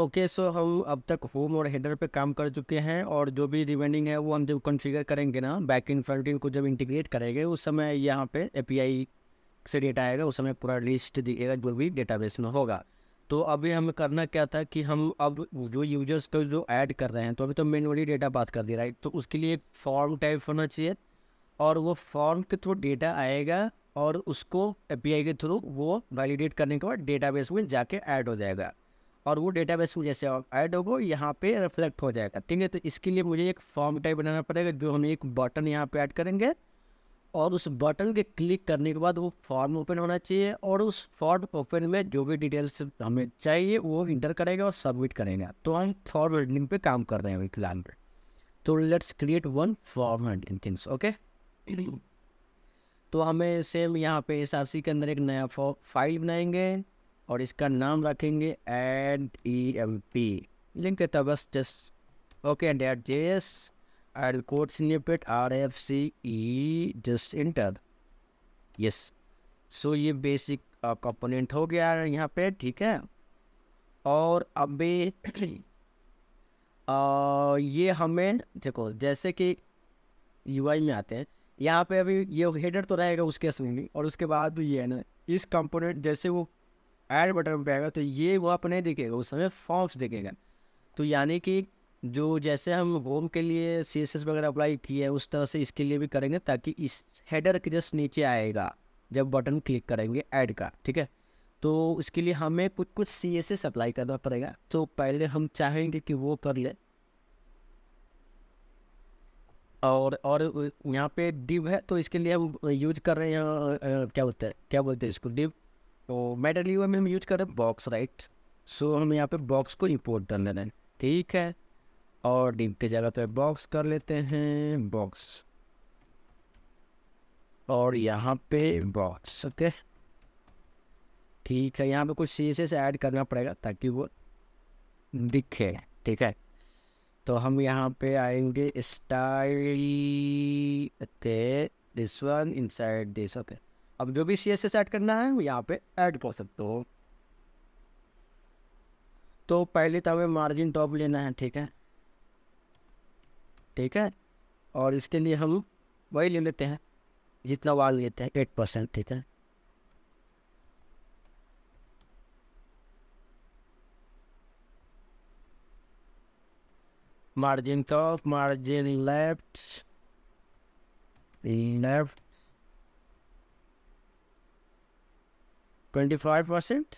Okay so हम अब तक होम और हेडर पे काम कर चुके हैं और जो भी रिमेंडिंग है वो हम जब कॉन्फ़िगर करेंगे ना बैक इन फ्रंट इन को जब इंटीग्रेट करेंगे उस समय यहाँ पे एपीआई से डेटा आएगा उस समय पूरा लिस्ट दिखेगा जो भी डेटाबेस में होगा तो अभी हमें करना क्या था कि हम अब जो यूजर्स को जो ऐड कर रहे हैं तो अभी तो मेनुअली डेटा बात कर दिया राइट तो उसके लिए एक फॉर्म टाइप होना चाहिए और वो फॉर्म के थ्रू डेटा आएगा और उसको ए के थ्रू वो वैलिडेट करने के बाद डेटाबेस में जाके ऐड हो जाएगा और वो डेटाबेस में जैसे ऐड होगा यहाँ पे रिफ्लेक्ट हो जाएगा ठीक है तो इसके लिए मुझे एक फॉर्म टाइप बनाना पड़ेगा जो हम एक बटन यहाँ पे ऐड करेंगे और उस बटन के क्लिक करने के बाद वो फॉर्म ओपन होना चाहिए और उस फॉर्म ओपन में जो भी डिटेल्स हमें चाहिए वो इंटर करेगा और सबमिट करेगा तो हम फॉर्म हेडलिंग पे काम कर रहे हैं अभी फिलहाल पर तो let's create one form handling things okay तो हमें सेम यहाँ पे एस के अंदर एक नया फाइल बनाएंगे और इसका नाम रखेंगे add E M P link देता बस just okay and at J S and code snippet R F C E just enter yes so ये बेसिक कंपोनेंट uh, हो गया यहाँ पे ठीक है और अभी uh, ये हमें देखो जैसे कि यूआई में आते हैं यहाँ पे अभी ये हेडर तो रहेगा उसके असली और उसके बाद ये है ना इस कंपोनेंट जैसे वो ऐड बटन पे आएगा तो ये वो आप नहीं दिखेगा उस समय फॉर्म्स दिखेगा तो यानी कि जो जैसे हम होम के लिए सी एस एस वगैरह अप्लाई किए हैं उस तरह से इसके लिए भी करेंगे ताकि इस हेडर के जस्ट नीचे आएगा जब बटन क्लिक करेंगे ऐड का ठीक है तो उसके लिए हमें कुछ कुछ सी एस एस अप्लाई करना पड़ेगा तो पहले हम चाहेंगे कि वो कर लें और और यहाँ पे डिव है तो इसके लिए हम यूज कर रहे हैं क्या बोलते हैं क्या बोलते हैं इसको डिव तो मेटल यू में हम यूज कर रहे हैं बॉक्स राइट सो हम यहाँ पे बॉक्स को इम्पोर्ट कर लेना है ठीक है और डिम के जगह पे बॉक्स कर लेते हैं बॉक्स और यहाँ पे बॉक्स ओके ठीक है यहाँ पे कुछ सी से ऐड करना पड़ेगा ताकि वो दिखे ठीक है तो हम यहाँ पे आएंगे style okay this one inside this okay अब जो भी सी एस एस ऐड करना है वो यहाँ पे ऐड कर सकते हो तो पहले तो हमें मार्जिन टॉप लेना है ठीक है ठीक है और इसके लिए हम वही ले लेते हैं जितना वाल लेते हैं एट परसेंट ठीक है margin top margin left left twenty five percent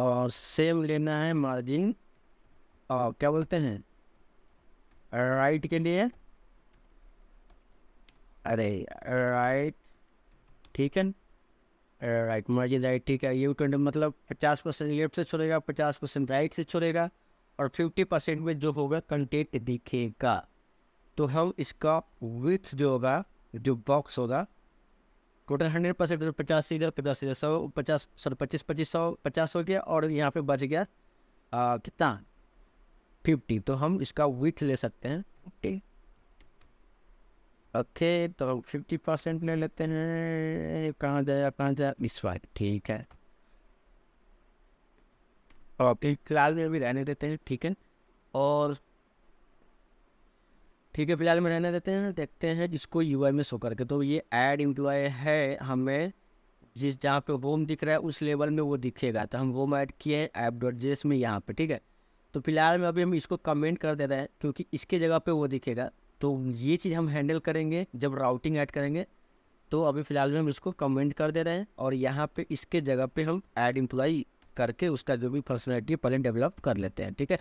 और सेम लेना है मार्जिन और क्या बोलते हैं राइट के लिए अरे राइट ठीक है राइट मार्जिन राइट ठीक है यू ट्वेंटी मतलब पचास परसेंट लेफ्ट से छोड़ेगा पचास परसेंट राइट से छोड़ेगा और फिफ्टी परसेंट में जो होगा कंटेंट दिखेगा तो हम इसका विथ जो होगा जो बॉक्स होगा टोटल हंड्रेड परसेंट पचास सीधे पचास सीधे सौ पचास सॉरी पच्चीस पच्चीस सौ पचास हो गया और यहाँ पे बच गया आ, कितना फिफ्टी तो हम इसका विथ ले सकते हैं ओके ओके तो फिफ्टी परसेंट ले लेते हैं कहाँ जाया कहाँ जाया इस बार ठीक है और फिलहाल में भी रहने देते हैं ठीक है और ठीक है फिलहाल में रहने देते हैं देखते हैं इसको यू में शो करके तो ये एड इम्प्लॉय है हमें जिस जहाँ पे होम दिख रहा है उस लेवल में वो दिखेगा तो हम होम ऐड किए हैं ऐप डॉट जेस में यहाँ पे ठीक है तो फिलहाल में अभी हम इसको कमेंट कर दे रहे हैं क्योंकि इसके जगह पे वो दिखेगा तो ये चीज़ हम हैंडल करेंगे जब राउटिंग ऐड करेंगे तो अभी फ़िलहाल में हम इसको कमेंट कर दे रहे हैं और यहाँ पर इसके जगह पर हम ऐड इम्प्लॉई करके उसका जो भी फंक्शनलिटी पहले डेवलप कर लेते हैं ठीक है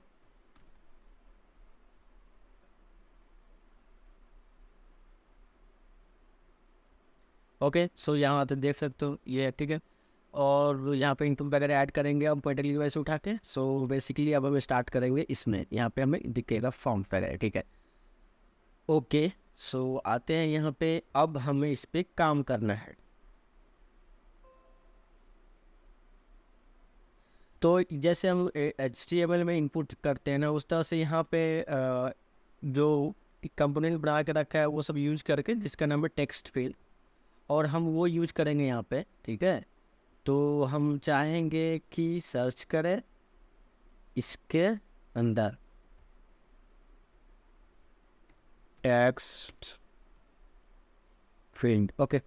ओके सो यहाँ आते देख सकते हो ये है ठीक है और यहाँ पे इनकम वगैरह ऐड करेंगे हम की वैसे उठा के सो बेसिकली अब हम स्टार्ट करेंगे इसमें यहाँ पे हमें दिखेगा फॉर्म वगैरह ठीक है ओके सो आते हैं यहाँ पे अब हमें इस पर काम करना है तो जैसे हम एच में इनपुट करते हैं ना उस तरह से यहाँ पे जो कंपोनेंट बना के रखा है वो सब यूज करके जिसका नाम है टेक्स्ट फील्ड और हम वो यूज करेंगे यहाँ पे ठीक है तो हम चाहेंगे कि सर्च करें इसके अंदर text field okay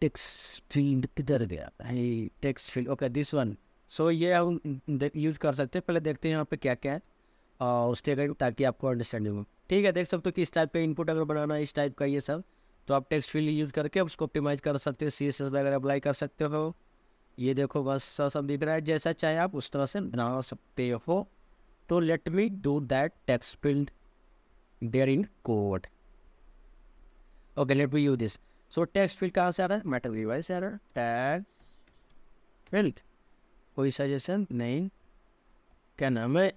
text field किधर गया है text field okay this one so ये हम यूज़ कर सकते हैं पहले देखते हैं यहाँ पे क्या क्या है और उसके ताकि आपको अंडरस्टैंडिंग हो ठीक है देख सकते हो किस टाइप का इनपुट अगर बनाना है इस टाइप का ये सब तो आप टेक्स्ट फील्ड यूज़ करके उसको ऑप्टिमाइज कर सकते हो सी एस एस वगैरह अप्लाई कर सकते हो ये देखो बस सब दिख रहा है जैसा चाहे आप उस तरह से बना सकते हो तो let me do that text field there in code okay let me you this so text field कहाँ से आ रहा है मेटल डिवाइस आ रहा है फील्ड कोई सजेशन नहीं क्या नाम है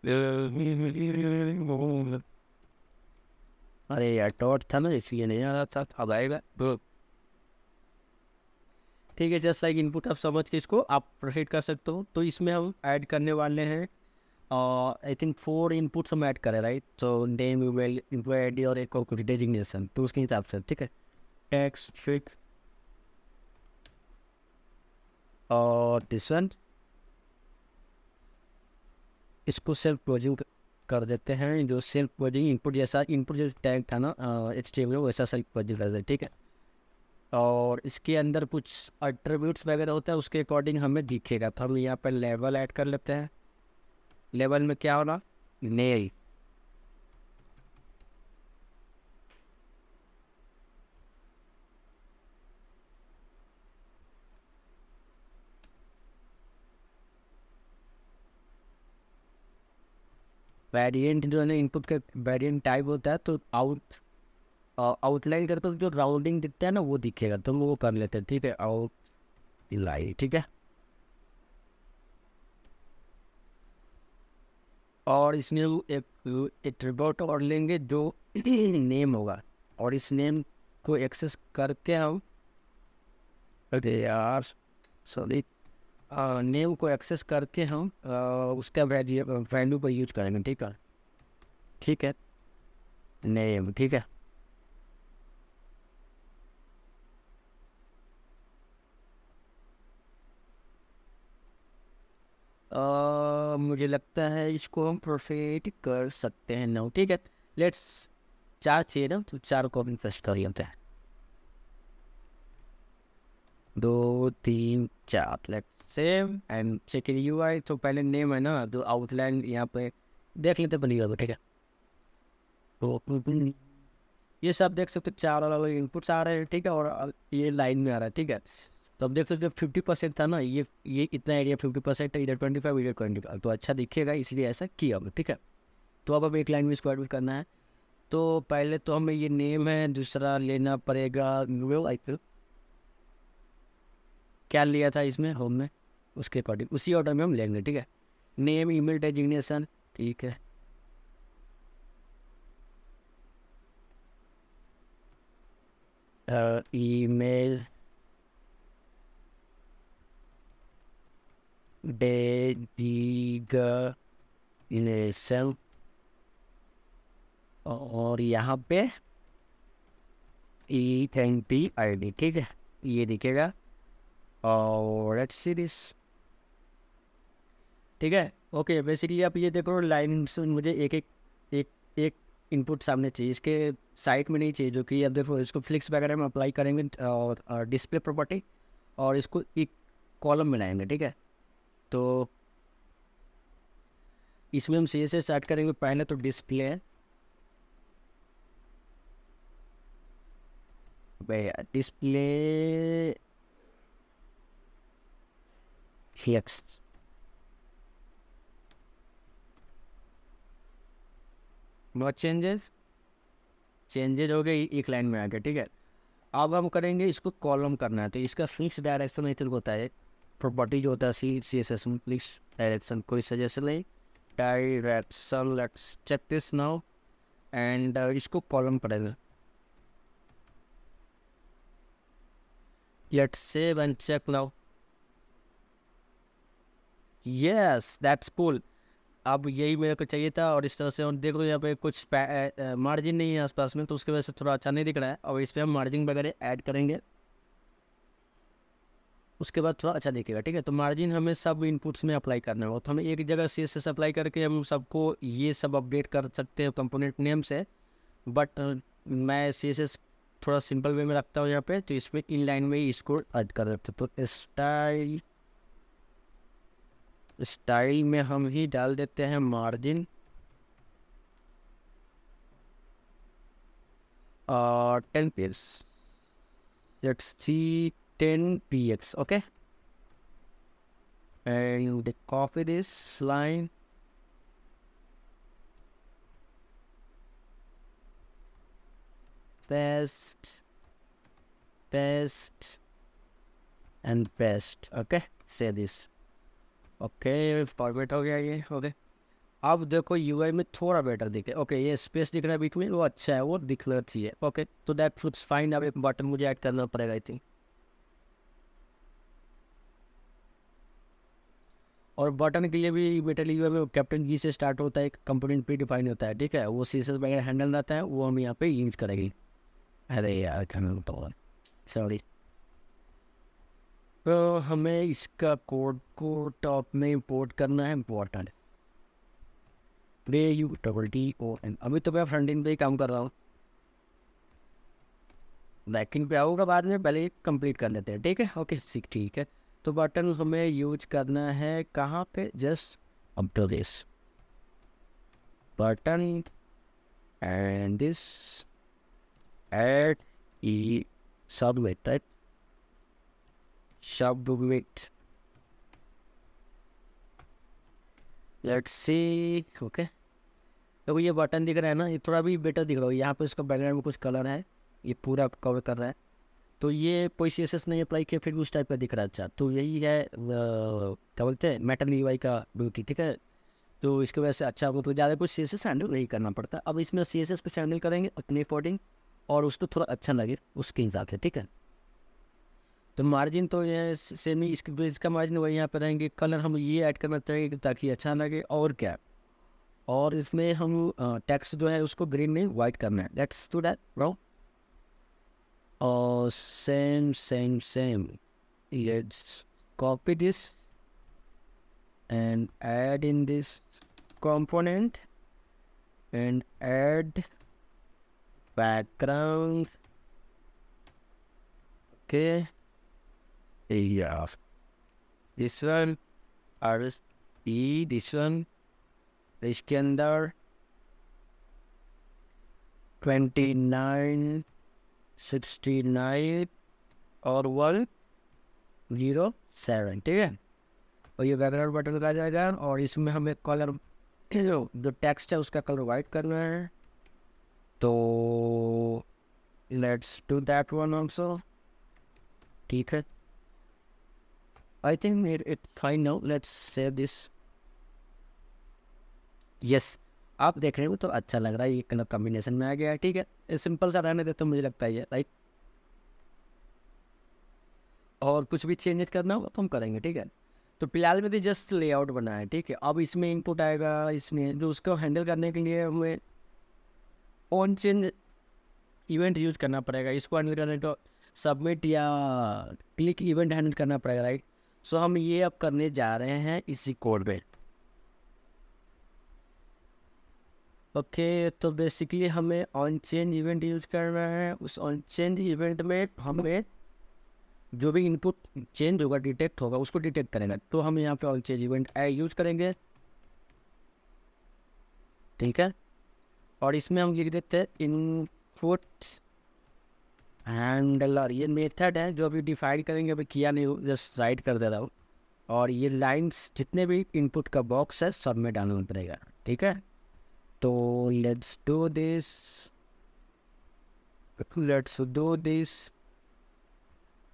अरे यार डॉट था ना इसलिए नहीं आ रहा था अब आएगा ठीक है जस्ट लाइक इनपुट आप समझ के इसको आप प्रोसीड कर सकते हो तो इसमें हम ऐड करने वाले हैं आई थिंक फोर इनपुट्स हम ऐड करें right so name well employ I D और एक और डेजिग्नेशन तो उसके हिसाब से ठीक है टैक्स ट्रिक और डिसेंट इसको सेल्फ क्लोजिंग कर देते हैं जो सेल्फ क्लोजिंग इनपुट जैसा इनपुट जो टैग था ना एच टी वैसा सेल्फ क्लोजिंग कर देते ठीक है और इसके अंदर कुछ अट्रीब्यूट्स वगैरह होता है उसके अकॉर्डिंग हमें दिखेगा तो हम यहाँ पर लेवल ऐड कर लेते हैं लेवल में क्या होना नेल वेरिएंट जो है ना इनपुट का वेरिएंट टाइप होता है तो आउट आउटलाइन uh, करते जो राउंडिंग दिखता है ना वो दिखेगा तो वो कर लेते हैं ठीक है आउट लाइन ठीक है और इसमें वो एक एट्रीब्यूट और लेंगे जो नेम होगा और इस नेम को एक्सेस करके हम अरे यार सॉरी नेम को एक्सेस करके हम उसका वैल्यू पर यूज करेंगे ठीक है ठीक है नेम ठीक है आ, मुझे लगता है इसको हम प्रोफेट कर सकते हैं नौ ठीक है लेट्स चार चाहिए ना तो चार को हम फेस्ट कर हैं दो तीन चार let's same and check in U I तो पहले नेम है ना तो आउटलाइन यहाँ पे देख लेते बनी हुआ ठीक है तो ये सब देख सकते चार अलग अलग इनपुट्स आ रहे हैं ठीक है और ये लाइन में आ रहा है ठीक है तो अब देख सकते फिफ्टी परसेंट था ना ये ये इतना एरिया फिफ्टी परसेंट है इधर ट्वेंटी फाइव इधर ट्वेंटी फाइव तो अच्छा दिखेगा इसलिए ऐसा किया हमने ठीक है तो अब अब एक लाइन में स्क्वायर रूट करना है तो पहले तो हमें ये नेम है दूसरा लेना पड़ेगा न्यू आई क्या लिया था इसमें होम में उसके अकॉर्डिंग उसी ऑर्डर में हम लेंगे ठीक है नेम मेल डेजिग्नेशन ठीक है ईमेल डेजिग्नेशन और यहाँ पे ई थैंक पी आई डी ठीक है ये दिखेगा और लेट्स सी दिस ठीक है ओके बेसिकली आप ये देखो लाइन मुझे एक एक एक एक इनपुट सामने चाहिए इसके साइट में नहीं चाहिए जो कि अब देखो इसको फ्लिक्स वगैरह में अप्लाई करेंगे और डिस्प्ले प्रॉपर्टी और इसको एक कॉलम में लाएंगे ठीक है तो इसमें हम सी से स्टार्ट करेंगे पहले तो डिस्प्ले है भैया display flex not changes changes हो गए एक लाइन में आ गया ठीक है अब हम करेंगे इसको कॉलम करना है तो इसका फिक्स डायरेक्शन इधर होता है प्रॉपर्टी जो होता है सी सी एस एस में फिक्स डायरेक्शन कोई सजेशन नहीं direction let's check this now and इसको कॉलम पड़ेगा let's save and check now yes that's cool अब यही मेरे को चाहिए था और इस तरह से और देख लो यहाँ पे कुछ मार्जिन नहीं है आसपास में तो उसकी वजह से थोड़ा अच्छा नहीं दिख रहा है और इस पर हम मार्जिन वगैरह ऐड करेंगे उसके बाद थोड़ा अच्छा दिखेगा ठीक है तो मार्जिन हमें सब इनपुट्स में अप्लाई करना होगा तो हमें एक जगह सी से अप्लाई करके हम सबको ये सब अपडेट कर सकते हैं कंपोनेंट नेम से बट मैं सी थोड़ा सिंपल वे में रखता हूँ यहाँ पे तो इसमें इन लाइन में ही इसको ऐड कर रखते तो स्टाइल स्टाइल में हम ही डाल देते हैं मार्जिन और ten PS let's see ten P X okay and copy this line paste paste and paste okay so this okay format हो गया ये ओके अब देखो यूआई में थोड़ा बेटर दिखे ओके ये स्पेस दिख रहा है बीच में वो अच्छा है वो दिखना चाहिए ओके तो दैट फुट्स फाइन अब एक बटन मुझे ऐड करना पड़ेगा आई थिंक और बटन के लिए भी मेटल यू में कैप्टन जी से स्टार्ट होता है एक कंपोनेंट प्री डिफाइन होता है ठीक है वो सी वगैरह हैंडल रहता है वो हम यहाँ पे यूज करेंगे अरे यार सॉरी तो हमें इसका कोड को टॉप में इम्पोर्ट करना है important play U double T O N अभी तो मैं फ्रंट इन पे ही काम कर रहा हूँ बैक पे आऊँगा बाद में पहले कंप्लीट कर लेते हैं ठीक है ओके ठीक ठीक है तो बटन हमें यूज करना है कहाँ पे just up to this button and this at E submitted sharp wait let's see okay देखो ये बटन दिख रहा है ना ये थोड़ा भी बेटर दिख रहा हो यहाँ पे इसका बैकग्राउंड में कुछ कलर है ये पूरा कवर कर रहा है तो ये कोई सी एस नहीं अप्लाई किया फिर भी उस टाइप का दिख रहा है अच्छा तो यही है क्या बोलते हैं मेटल ई का ब्यूटी ठीक है तो इसकी वजह से अच्छा आपको तो ज़्यादा कुछ सी एस हैंडल नहीं करना पड़ता अब इसमें सी एस एस पे हैंडल करेंगे अपनी फोर्डिंग और उसको थोड़ा अच्छा लगे उसके हिसाब से ठीक है तो मार्जिन तो ये सेमी इसके बेस का मार्जिन वही यहाँ पर रहेंगे कलर हम ये ऐड करना चाहेंगे ताकि अच्छा लगे और क्या और इसमें हम टैक्स जो है उसको ग्रीन नहीं वाइट करना है लेट्स टू डेट रो और सेम सेम सेम ये copy this and add in this component and add background okay area of this one are B, this one Iskandar 29 69 और वन जीरो सेवन ठीक है और ये background button लगा जाएगा और इसमें हमें कलर जो जो टेक्स्ट है उसका कलर वाइट करना है तो let's do that one also ठीक है I think it, it fine now. Let's save this. Yes, आप देख रहे हो तो अच्छा लग रहा है ये कलर कॉम्बिनेशन में आ गया है ठीक है सिंपल सा रहने देते तो मुझे लगता है ये राइट और कुछ भी चेंजेस करना होगा तो हम करेंगे ठीक है तो फिलहाल में तो जस्ट लेआउट बना है ठीक है अब इसमें इनपुट आएगा इसमें जो उसको हैंडल करने के लिए हमें ऑन चेंज इवेंट यूज करना पड़ेगा इसको हैंडल करने तो सबमिट या क्लिक इवेंट हैंडल करना पड़ेगा राइट सो हम ये अब करने जा रहे हैं इसी कोड में ओके okay, तो बेसिकली हमें ऑन चेन इवेंट यूज करना है उस ऑन चेन इवेंट में हमें जो भी इनपुट चेंज होगा डिटेक्ट होगा उसको डिटेक्ट करेगा तो हम यहाँ पे on change event I use करेंगे ठीक है और इसमें हम लिख देते हैं इनपुट हैंडल और ये मेथड है जो अभी डिफाइन करेंगे अभी किया नहीं हूँ जस्ट राइट कर दे रहा हूँ और ये लाइंस जितने भी इनपुट का बॉक्स है सब में डालना पड़ेगा ठीक है तो let's do this let's do this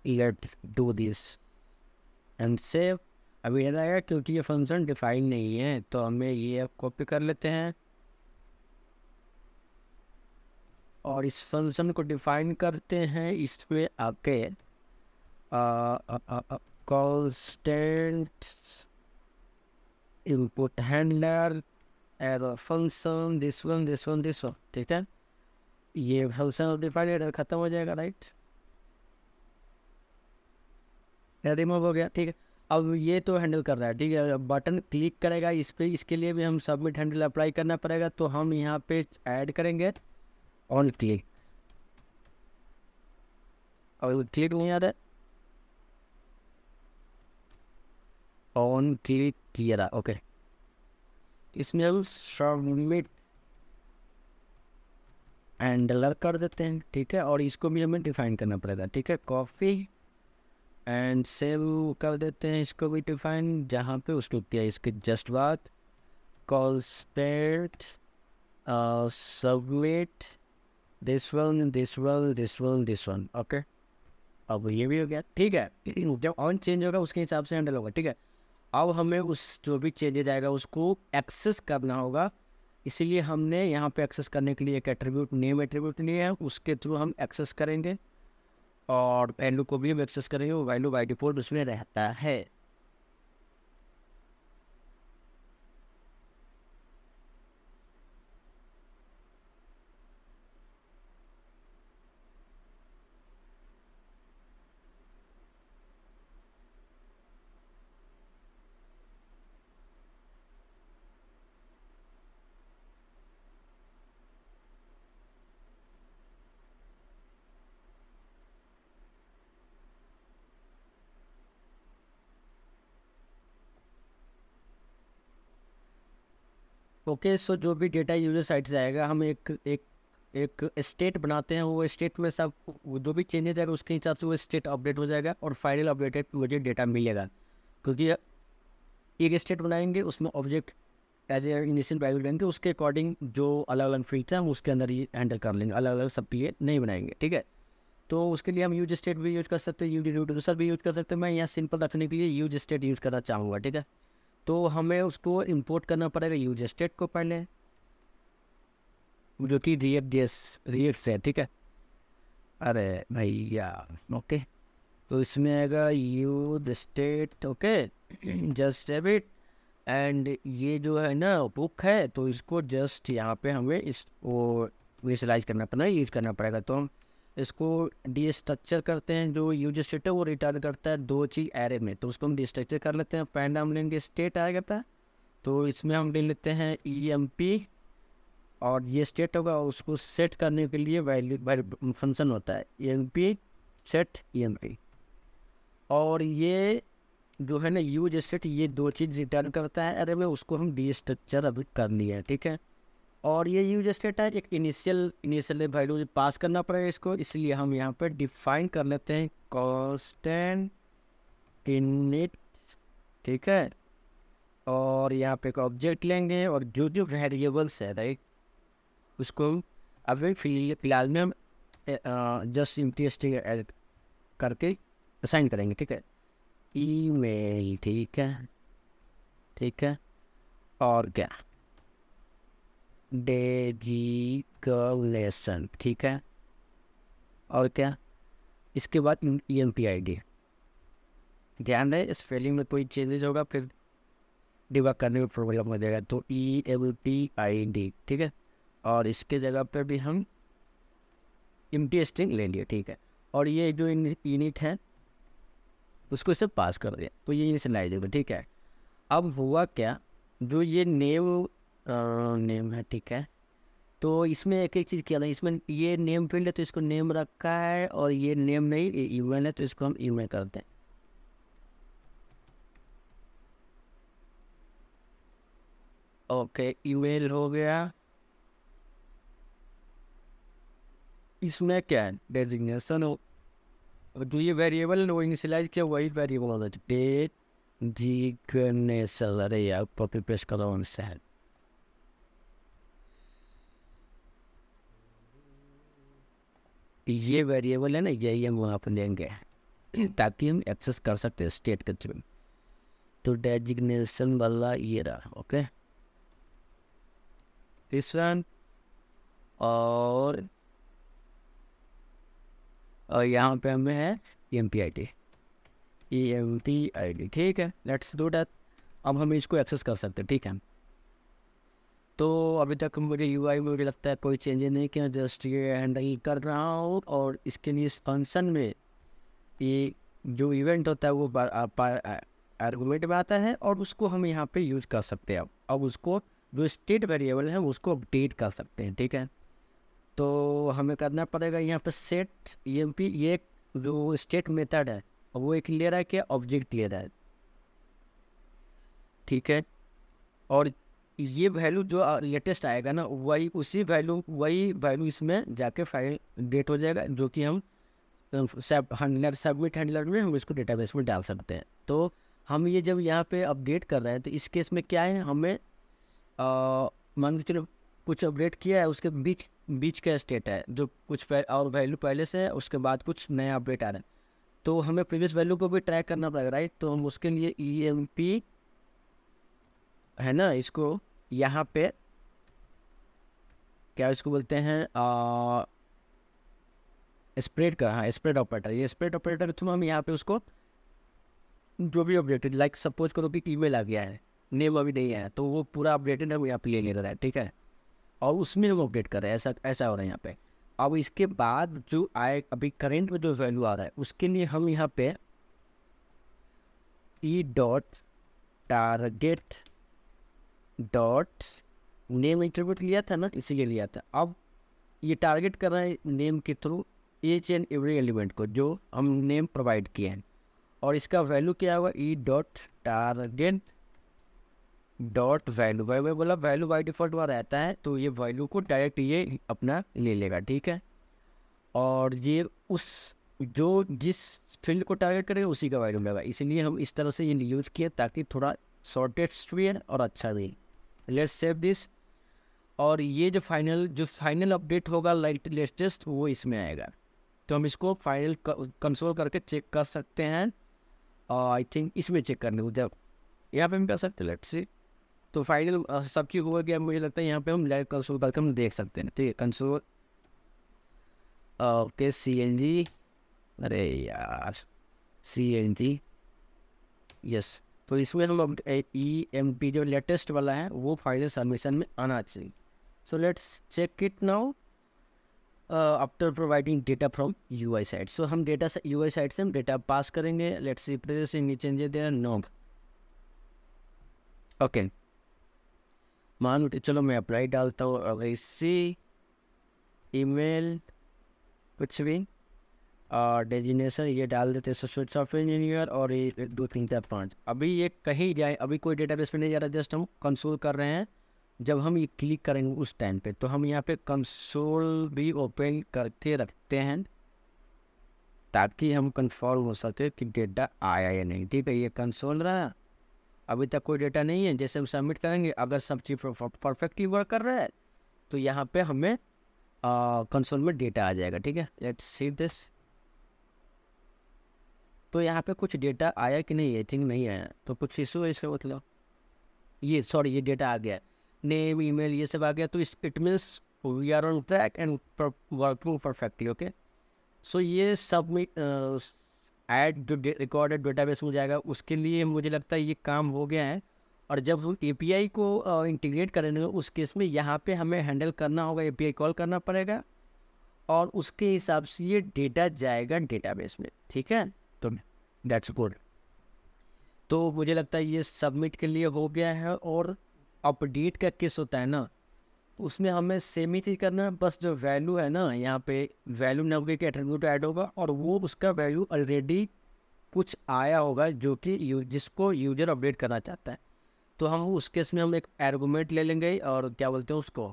let do this and save अभी ये क्योंकि ये फंक्शन डिफाइन नहीं है तो हमें ये कॉपी कर लेते हैं और इस फंक्शन को डिफाइन करते हैं इसमें आके constant input handler error function this one this one this one ठीक है ये फंक्शन डिफाइन एरर ख़त्म हो जाएगा राइट रिमूव हो गया ठीक है अब ये तो हैंडल कर रहा है ठीक है बटन क्लिक करेगा इस पर इसके लिए भी हम सबमिट हैंडल अप्लाई करना पड़ेगा तो हम यहाँ पे ऐड करेंगे ऑन क्लिक I क्लिक नहीं आ रहा ऑन क्लिक किया रहा ओके इसमें हम सबमिट एंड कर देते हैं ठीक है और इसको भी हमें डिफाइन करना पड़ेगा ठीक है कॉफ़ी एंड सेव कर देते हैं इसको भी डिफाइन जहाँ पे उसको किया इसके जस्ट बाद call state submit this one this one this one this one okay अब ये भी हो गया ठीक है जब ऑन चेंज होगा उसके हिसाब से हैंडल होगा ठीक है अब हमें उस जो भी चेंजेज आएगा उसको एक्सेस करना होगा इसीलिए हमने यहाँ पे एक्सेस करने के लिए एक एट्रीब्यूट नेम एट्रीब्यूट लिए है उसके थ्रू हम एक्सेस करेंगे और वैल्यू को भी हम एक्सेस करेंगे वो वैल्यू बाई डिफॉल्ट उसमें रहता है ओके सो जो भी डेटा यूजर साइट से आएगा हम एक एक एक स्टेट बनाते हैं वो स्टेट में सब जो भी चेंजेज आएगा उसके हिसाब से वो स्टेट अपडेट हो जाएगा और फाइनल अपडेटेड मुझे डेटा मिलेगा क्योंकि एक स्टेट बनाएंगे उसमें object as a initial private bank उसके अकॉर्डिंग जो अलग अलग फील्ड्स हैं हम उसके अंदर ही हैंडल कर लेंगे अलग अलग सब लिए नहीं बनाएंगे ठीक है तो उसके लिए हम यूज स्टेट भी यूज़ कर सकते हैं यूज रिड्यूसर भी यूज़ कर सकते हैं मैं यहाँ सिंपल रखने के लिए यूज स्टेट यूज़ करना चाहूँगा ठीक है तो हमें उसको इंपोर्ट करना पड़ेगा यूज स्टेट को पहले जो कि रिएक्ट जेस रिएक्ट से ठीक है अरे भैया यार ओके तो इसमें आएगा use state okay just a bit and ये जो है ना बुक है तो इसको जस्ट यहाँ पे हमें इस वो विजलाइज करना पड़ेगा यूज़ करना पड़ेगा तो हम इसको डिस्ट्रक्चर करते हैं जो यूज स्टेट है वो रिटर्न करता है दो चीज एरे में तो उसको हम डिस्ट्रक्चर कर लेते हैं पैंड हम लेंगे स्टेट आया करता है तो इसमें हम ले लेते हैं ई एम पी और ये स्टेट होगा और उसको सेट करने के लिए वैल्यू फंक्शन होता है E M P set E M P और ये जो है ना यूज स्टेट ये दो चीज़ रिटर्न करता है अरे में उसको हम डिस्ट्रक्चर अभी कर लिया है ठीक है और ये यूज स्टेट है एक इनिशियल इनिशियल वैल्यू पास करना पड़ेगा इसको इसलिए हम यहाँ पर डिफाइन कर लेते हैं कॉन्स्टेंट इनिट ठीक है और यहाँ पे एक ऑब्जेक्ट लेंगे और जो जो वेरिएबल्स है राइट उसको अभी फिलहाल में हम just empty S T करके असाइन करेंगे ठीक है ईमेल ठीक है ठीक है और क्या डेजिकलेसन ठीक है और क्या इसके बाद E M P I D ध्यान दें स्पेलिंग में कोई चेंजेज होगा फिर डिवा करने में प्रॉब्लम हो जाएगा तो E M P I D ठीक है और इसके जगह पर भी हम एम टी स्ट्रिंग ले लिए ठीक है और ये जो यूनिट है उसको इसे पास कर दिया तो ये इसे होगा ठीक है अब हुआ क्या जो ये नेव नेम है ठीक है तो इसमें एक एक चीज़ किया था इसमें ये नेम फील्ड है तो इसको नेम रखा है और ये नेम नहीं ये ईमेल है तो इसको हम ईमेल करते हैं ओके ईमेल हो गया इसमें क्या है डेजिग्नेशन हो जो ये वेरिएबल है वो इनिशलाइज किया वही वेरिएबल होता है डिग्नेशन अरे यार कॉपी पेस्ट करो उनसे ये वेरिएबल है ना यही हम वहाँ पर लेंगे ताकि हम एक्सेस कर सकते हैं स्टेट के थ्रू तो डेजिग्नेशन वाला ये रहा ओके और, और यहाँ पे हमें है M P I D E M T I D ठीक है लेट्स डू डेट अब हम इसको एक्सेस कर सकते हैं ठीक है तो अभी तक मुझे यू आई में मुझे लगता है कोई चेंजेस नहीं किया जस्ट ये हैंडल कर रहा हूँ और इसके लिए इस फंक्शन में ये जो इवेंट होता है वो आर्गूमेंट में आता है और उसको हम यहाँ पे यूज कर सकते हैं अब अब उसको जो स्टेट वेरिएबल है उसको अपडेट कर सकते हैं ठीक है तो हमें करना पड़ेगा यहाँ पर सेट एम पी ये जो स्टेट मेथड है वो एक ले रहा है कि ऑब्जेक्ट ले रहा है ठीक है और ये वैल्यू जो लेटेस्ट आएगा ना वही उसी वैल्यू वही वैल्यू इसमें जाके फाइल डेट हो जाएगा जो कि हम सब हैंडलर सबमिट हैंडलर में हम इसको डेटाबेस में डाल सकते हैं तो हम ये जब यहाँ पे अपडेट कर रहे हैं तो इस केस में क्या है हमें मान के चलो कुछ अपडेट किया है उसके बीच बीच का स्टेट है जो कुछ और वैल्यू पहले से है उसके बाद कुछ नया अपडेट आ रहा है तो हमें प्रीवियस वैल्यू को भी ट्रैक करना पड़ेगा राइट तो हम उसके लिए ई एम पी है ना इसको यहाँ पे क्या इसको बोलते हैं स्प्रेड का हाँ स्प्रेड ऑपरेटर ये स्प्रेड ऑपरेटर थ्रू हम यहाँ पे उसको जो भी अपडेटेड लाइक सपोज करो कि ईमेल आ गया है नेम अभी नहीं आया तो वो पूरा अपडेटेड वो यहाँ पे ले ले रहा है ठीक है और उसमें वो अपडेट कर रहे हैं ऐसा ऐसा हो रहा है यहाँ पे अब इसके बाद जो आए अभी करेंट में जो वैल्यू आ रहा है उसके लिए हम यहाँ पे E dot target dot name interview तो लिया था ना इसी के लिया था अब ये टारगेट कर रहा है नेम के through each and every element को जो हम नेम प्रोवाइड किए हैं और इसका वैल्यू क्या हुआ E dot target dot value value बोला वैल्यू बाई डिफॉल्ट वहाँ रहता है तो ये वैल्यू को डायरेक्ट ये अपना ले लेगा ठीक है और ये उस जो जिस फील्ड को टारगेट करेगा उसी का वैल्यू मिलेगा इसीलिए हम इस तरह से ये यूज़ किए ताकि थोड़ा शॉर्टेस्ट भी है और अच्छा भी लेट्स सेव दिस और ये जो फाइनल जो फाइनल अपडेट होगा लाइट लेटेस्ट वो इसमें आएगा तो हम इसको फाइनल कंसोल करके चेक कर सकते हैं आई uh, थिंक इसमें चेक करने को जब यहाँ पे हम कर सकते हैं लेट्स सी तो फाइनल uh, सब चीज़ हो गया मुझे लगता है यहाँ पे हम लाइट कंसोल करके हम देख सकते हैं ठीक है console okay C N G अरे यार सी एन जी यस तो इसमें हम ई एम पी जो लेटेस्ट वाला है वो फाइनल सबमिशन में आना चाहिए so let's check it now after providing data from U I side so हम डेटा यू आई साइड से हम डेटा पास करेंगे लेट्स रिप्रेस इन नीचे देर नॉब ओके मान उठे चलो मैं अप्लाई डालता हूँ अगर इसी ईमेल कुछ भी डेजिनेशन ये डाल देते हैं सॉफ्टवेयर सॉफ्टवेयर इंजीनियर और ये दो तीन चार पाँच अभी ये कहीं जाए अभी कोई डेटाबेस में नहीं जा रहा जस्ट हम कंसोल कर रहे हैं जब हम ये क्लिक करेंगे उस टाइम पे तो हम यहाँ पे कंसोल भी ओपन करके रखते हैं ताकि हम कंफर्म हो सके कि डेटा आया या नहीं ठीक है ये कंसोल रहा अभी तक कोई डेटा नहीं है जैसे हम सबमिट करेंगे अगर सब चीज़ परफेक्टली वर्क कर रहा है तो यहाँ पे हमें कंसोल में डेटा आ जाएगा ठीक है लेट्स सी दिस तो यहाँ पे कुछ डेटा आया कि नहीं आई थिंक नहीं आया तो कुछ इशू है इसका मतलब ये सॉरी ये डेटा आ गया नेम ईमेल ये सब आ गया तो इस it means we are on track and working perfectly okay so ये सब एड जो रिकॉर्डेड बेस में जाएगा उसके लिए मुझे लगता है ये काम हो गया है और जब हम ए पी आई को इंटीग्रेट करेंगे उस केस में यहाँ पे हमें हैंडल करना होगा ए पी आई कॉल करना पड़ेगा और उसके हिसाब से ये डेटा जाएगा डेटाबेस में ठीक है तो मैं दैट्स गुड तो मुझे लगता है ये सबमिट के लिए हो गया है और अपडेट का केस होता है ना उसमें हमें सेम ही चीज़ करना है बस जो वैल्यू है ना यहाँ पे वैल्यू नवगे के एट्रीब्यूट ऐड होगा और वो उसका वैल्यू ऑलरेडी कुछ आया होगा जो कि यू, जिसको यूजर अपडेट करना चाहता है तो हम उस केस में हम एक एर्गूमेंट ले लेंगे और क्या बोलते हैं उसको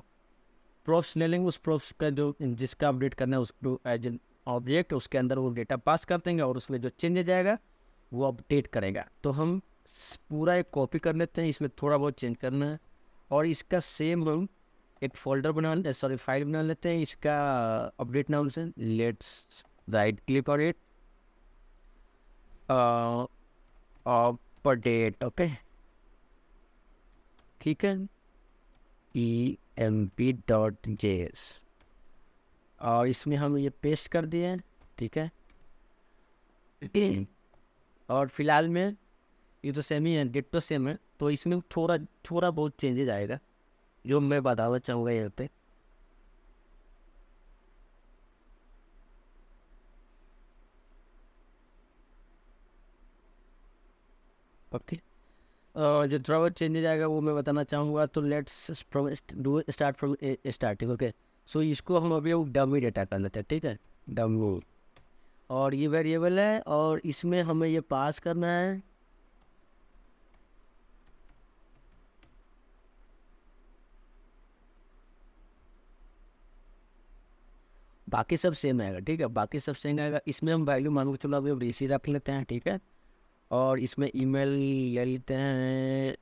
प्रोफ्स ले लेंगे उस प्रोफ्स का जो जिसका अपडेट करना है उसको एज ऑब्जेक्ट उसके अंदर वो डेटा पास कर देंगे और उसमें जो चेंजेज आएगा वो अपडेट करेगा तो हम पूरा एक कॉपी कर लेते हैं इसमें थोड़ा बहुत चेंज करना है और इसका सेम हम एक फोल्डर बना लेते सॉरी फाइल बना लेते हैं इसका अपडेट नाम से लेट्स राइट क्लिक और इट अपडेट ओके ठीक है E M P dot J S और इसमें हम ये पेस्ट कर दिए ठीक है और फिलहाल में ये तो सेम ही है डेट तो सेम है तो इसमें थोड़ा थोड़ा बहुत चेंजेज आएगा जो मैं बताना चाहूँगा यहाँ पे ओके okay. uh, जो थोड़ा बहुत चेंजेज आएगा वो मैं बताना चाहूँगा तो let's do start from starting okay so so, इसको हम अभी डमी डेटा कर लेते हैं ठीक है डमी और ये वेरिएबल है और इसमें हमें ये पास करना है बाकी सब सेम आएगा ठीक है बाकी सब सेम आएगा इसमें हम वैल्यू मान के चलो अभी डी रख लेते हैं ठीक है और इसमें ईमेल ले लेते हैं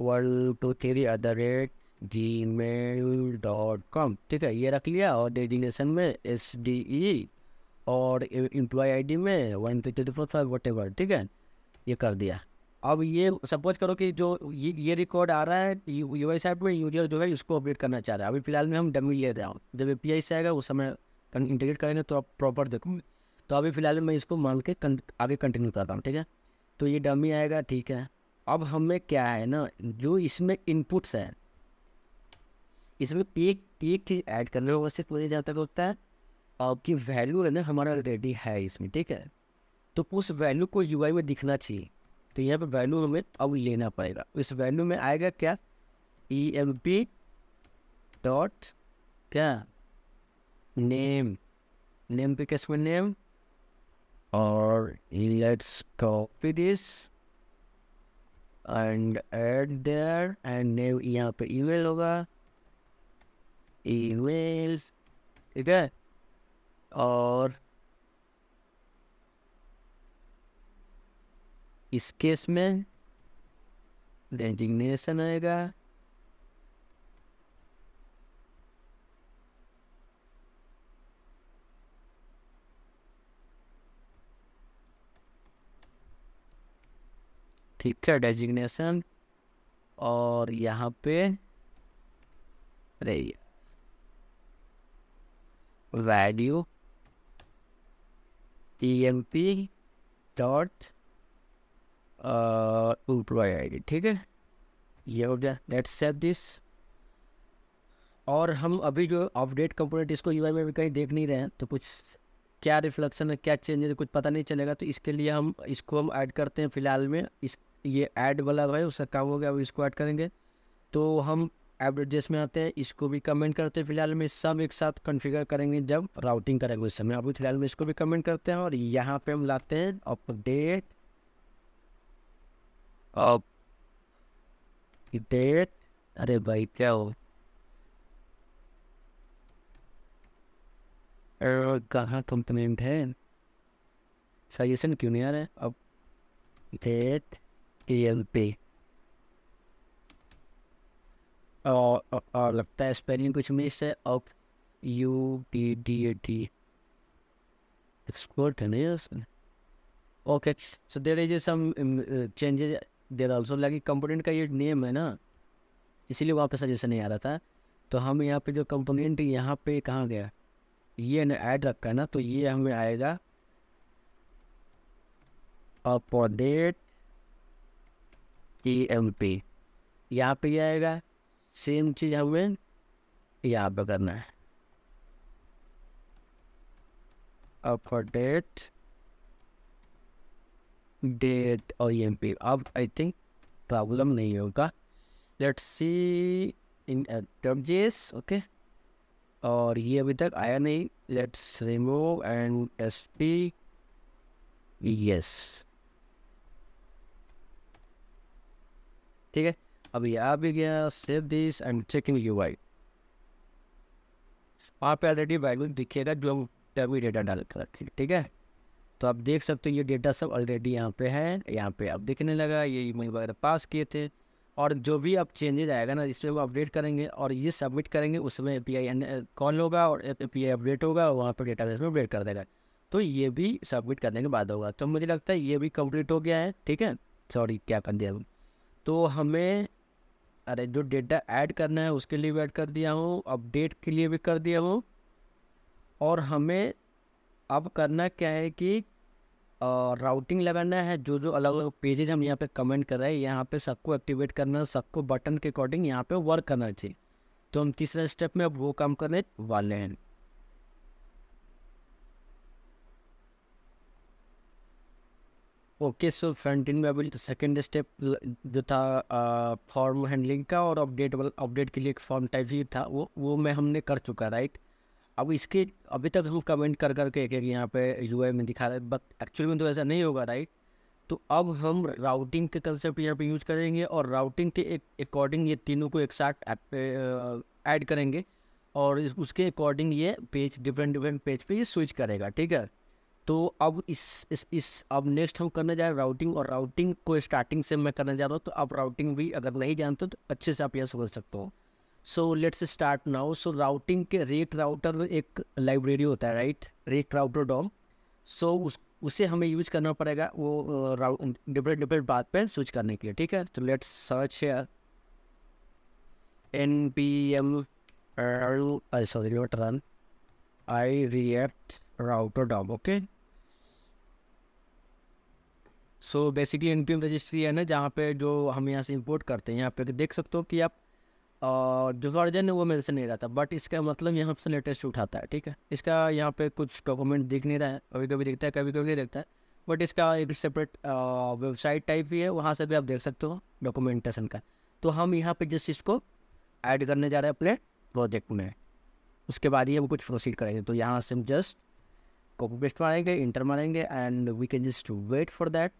one two three at the rate Gmail dot com ठीक है ये रख लिया और डेजिग्नेशन में एस डी ई और एम्प्लॉय आई डी में one three three four five whatever ठीक है ये कर दिया अब ये सपोज करो कि जो ये ये रिकॉर्ड आ रहा है यू आई साइड में यूजर जो है इसको अपडेट करना चाह रहा है अभी फिलहाल में हम डमी ले रहा हूँ जब ए पी आई से आएगा उस समय इंटीग्रेट करेंगे तो आप प्रॉपर देखो तो अभी फिलहाल मैं इसको मान के कं, आगे कंटिन्यू कर रहा हूँ ठीक है तो ये डमी आएगा ठीक है अब हमें क्या है ना जो इसमें इनपुट्स हैं इसमें एक एक चीज़ ऐड करने में सिर्फ मुझे जहाँ तक होता है आपकी वैल्यू है ना हमारा ऑलरेडी है इसमें ठीक है तो उस वैल्यू को यू में दिखना चाहिए तो यहाँ पे वैल्यू हमें अब लेना पड़ेगा इस वैल्यू में आएगा क्या ई एम पी डॉट क्या नेम नेम पे कैसे नेम और let's copy this and add there and name यहाँ पे ईमेल होगा ईमेल्स ठीक है और इस केस में डेजिग्नेशन आएगा ठीक है डेजिग्नेशन और यहाँ पे रहिए value emp dot employ I D ठीक है ये हो गया लेट्स सेव दिस और हम अभी जो अपडेट कंपोनेंट इसको यूआई में भी कहीं देख नहीं रहे हैं तो कुछ क्या रिफ्लेक्शन है क्या चेंजेस तो कुछ पता नहीं चलेगा तो इसके लिए हम इसको हम ऐड करते हैं फिलहाल में इस ये ऐड वाला है उसका काम हो गया अब इसको ऐड करेंगे तो हम एवरेजेस में आते हैं इसको भी कमेंट करते हैं फिलहाल में सब एक साथ कन्फिगर करेंगे जब राउटिंग करेंगे उस समय अभी फिलहाल में इसको भी कमेंट करते हैं और यहाँ पे हम लाते हैं अपडेट अपडेट अरे भाई क्या हो कहाँ कंप्लेंट है सजेशन क्यों नहीं आ रहा है अपडेट के एल पी और, लगता है स्पेलिंग कुछ मिस है अब U T D A T expert है ना okay so there is some changes there also like component का ये नेम है ना इसीलिए वहाँ पर सजेशन नहीं आ रहा था तो हम यहाँ पे जो कंपोनेंट यहाँ पे कहाँ गया ये ऐड रखा है ना तो ये हमें आएगा अपडेट टी एम पी यहाँ पे आएगा सेम चीज हमें यहाँ पे करना है अपडेट डेट और एम e पी अब आई थिंक प्रॉब्लम नहीं होगा लेट्स सी इन डब्जेस ओके और ये अभी तक आया नहीं let's remove and S P yes ठीक है अभी आ भी गया save this and checking U I वहाँ पर ऑलरेडी वैल्यू दिखेगा जो हम तभी डेटा डाल कर रखेंगे ठीक है तो आप देख सकते हो ये डेटा सब ऑलरेडी यहाँ पे है यहाँ पे अब दिखने लगा ये ईमेल वगैरह पास किए थे और जो भी अब चेंजेज आएगा ना इसमें वो अपडेट करेंगे और ये सबमिट करेंगे उसमें ए पी आई कॉल होगा और ए पी आई अपडेट होगा और वहाँ पर डेटा बेस में अपडेट कर देगा तो ये भी सबमिट करने के बाद होगा तो मुझे लगता है ये भी कंप्लीट हो गया है ठीक है सॉरी क्या कर दिया तो हमें अरे जो डेटा ऐड करना है उसके लिए भी ऐड कर दिया हूँ अपडेट के लिए भी कर दिया हूँ और हमें अब करना क्या है कि राउटिंग लगाना है जो जो अलग अलग पेजेज हम यहाँ पे कमेंट कर रहे हैं यहाँ पे सबको एक्टिवेट करना है सबको बटन के अकॉर्डिंग यहाँ पे वर्क करना चाहिए तो हम तीसरे स्टेप में अब वो काम करने वाले हैं ओके सो फ्रंट इन में अभी सेकेंड तो स्टेप जो था फॉर्म हैंडलिंग का और अपडेट अपडेट के लिए एक फॉर्म टाइप ही था वो वो मैं हमने कर चुका राइट अब इसके अभी तक हम कमेंट कर करके एक एक यहाँ पे यू में दिखा रहे बट एक्चुअली में तो ऐसा नहीं होगा राइट तो अब हम राउटिंग के कंसेप्ट यहाँ पे यूज़ करेंगे और राउटिंग के एक अकॉर्डिंग ये तीनों को एक साथ ऐड करेंगे और उसके अकॉर्डिंग ये पेज डिफरेंट डिफरेंट पेज पे ये स्विच करेगा ठीक है तो अब इस इस, इस अब नेक्स्ट हम करने जा रहे हैं राउटिंग और राउटिंग को स्टार्टिंग से मैं करने जा रहा हूँ तो आप राउटिंग भी अगर नहीं जानते तो अच्छे से आप यह समझ सकते हो so let's start now so routing के रेट राउटर एक लाइब्रेरी होता है right react router DOM so उस उसे हमें यूज करना पड़ेगा वो डिफरेंट डिफरेंट बात पे स्विच करने के लिए ठीक है तो लेट्स सर्च है N P M sorry run I react router DOM okay so basically N registry है ना जहाँ पे जो हम यहाँ से इंपोर्ट करते हैं यहाँ पे तो देख सकते हो कि आप और जो वर्जन है वो मेरे से नहीं रहता बट इसका मतलब यहाँ से लेटेस्ट उठाता है ठीक है इसका यहाँ पे कुछ डॉक्यूमेंट दिख नहीं रहा है कभी कभी दिखता है कभी कभी नहीं दिखता है बट इसका एक सेपरेट वेबसाइट टाइप भी है वहाँ से भी आप देख सकते हो डॉक्यूमेंटेशन का तो हम यहाँ पे जस्ट इसको ऐड करने जा रहे हैं अपने प्रोजेक्ट में उसके बाद ही हम कुछ प्रोसीड करेंगे तो यहाँ से हम जस्ट कॉपी पेस्ट मारेंगे इंटर मारेंगे and we can just wait for that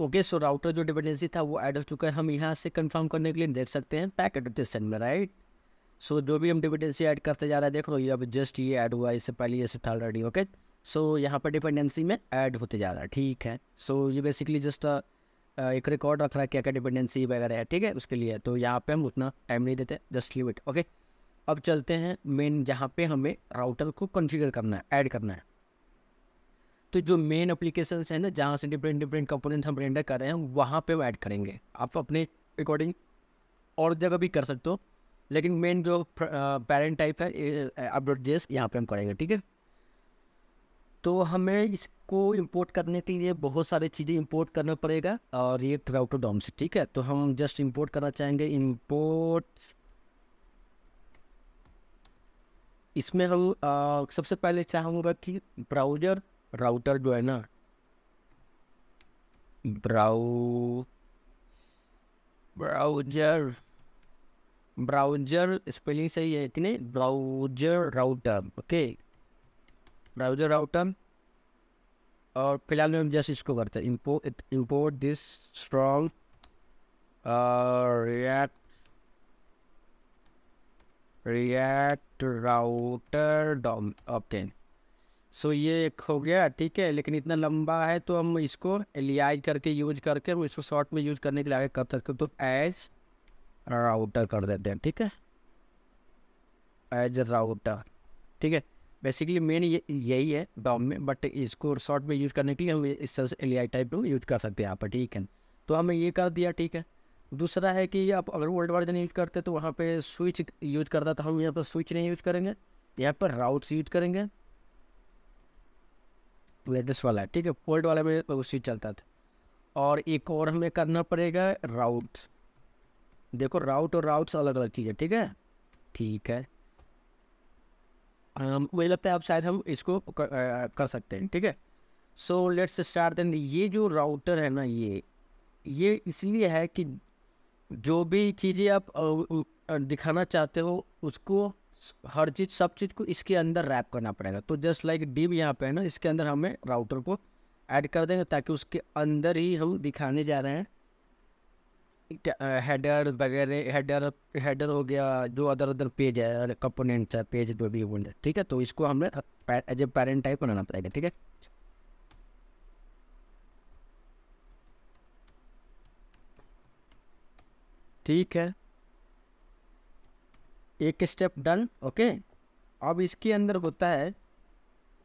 okay so router जो डिपेंडेंसी था वो ऐड हो चुका है हम यहाँ से कंफर्म करने के लिए देख सकते हैं पैकेट दिस में राइट सो जो भी हम डिपेंडेंसी ऐड करते जा रहे हैं देख लो ये अब जस्ट ये ऐड हुआ इससे पहले ये सब था ऑलरेडी ओके सो यहाँ पर डिपेंडेंसी में ऐड होते जा रहा है ठीक है सो so, ये बेसिकली जस्ट uh, uh, एक रिकॉर्ड रख रहा है क्या क्या डिपेंडेंसी वगैरह है ठीक है उसके लिए तो यहाँ पर हम उतना टाइम नहीं देते जस्ट लिव इट ओके अब चलते हैं मेन जहाँ पे हमें राउटर को कॉन्फ़िगर करना है ऐड करना है तो जो मेन अप्लीकेशन है ना जहाँ से डिफरेंट डिफरेंट कंपोनेंट्स हम रेंडर कर रहे हैं वहाँ पे वो ऐड करेंगे आप अपने अकॉर्डिंग और जगह भी कर सकते हो लेकिन मेन जो पैरेंट टाइप है अपडोट जेस यहाँ पर हम करेंगे ठीक है तो हमें इसको इंपोर्ट करने के लिए बहुत सारी चीज़ें इंपोर्ट करना पड़ेगा और ये थ्राउट डॉम से ठीक है तो हम जस्ट इंपोर्ट करना चाहेंगे इंपोर्ट इसमें हम सबसे पहले चाहूँगा कि ब्राउज़र राउटर जो है ना ब्राउ ब्राउजर ब्राउजर स्पेलिंग सही है इतने browser router okay browser router और फिलहाल हम जैसे इसको करते हैं import import this strong react react router DOM okay so ये एक हो गया ठीक है लेकिन इतना लंबा है तो हम इसको एलियाज e करके यूज करके हम इसको शॉर्ट में यूज करने के लिए आगे कर सकते तो एज राउटर कर देते हैं ठीक है एज राउटर ठीक है बेसिकली मेन ये यही है डॉम में बट इसको शॉर्ट में यूज़ करने के लिए हम इस तरह से एल टाइप e में यूज़ कर सकते हैं यहाँ पर ठीक है तो हमें ये कर दिया ठीक है दूसरा है कि आप अगर वर्ल्ड वर्जन यूज़ करते तो वहाँ पर स्विच यूज करता तो हम यहाँ पर स्विच नहीं यूज़ करेंगे यहाँ पर राउट्स यूज करेंगे रेडस वाला ठीक है फोल्ड वाला में उसी चलता था और एक और हमें करना पड़ेगा राउट देखो राउट और राउट्स अलग अलग चीज़ है ठीक है ठीक है वही मुझे लगता है आप शायद हम इसको कर, कर सकते हैं ठीक है सो लेट्स स्टार्ट देन ये जो राउटर है ना ये ये इसलिए है कि जो भी चीज़ें आप दिखाना चाहते हो उसको हर चीज़ सब चीज़ को इसके अंदर रैप करना पड़ेगा तो जस्ट लाइक डिव यहाँ पे है ना इसके अंदर हमें राउटर को ऐड कर देंगे ताकि उसके अंदर ही हम दिखाने जा रहे हैं हेडर वगैरह हेडर हेडर हो गया जो अदर अदर पेज है कंपोनेंट्स है पेज जो भी बोल ठीक है तो इसको हमें एज ए पेरेंट टाइप बनाना पड़ेगा ठीक है ठीक है एक स्टेप डन ओके अब इसके अंदर होता है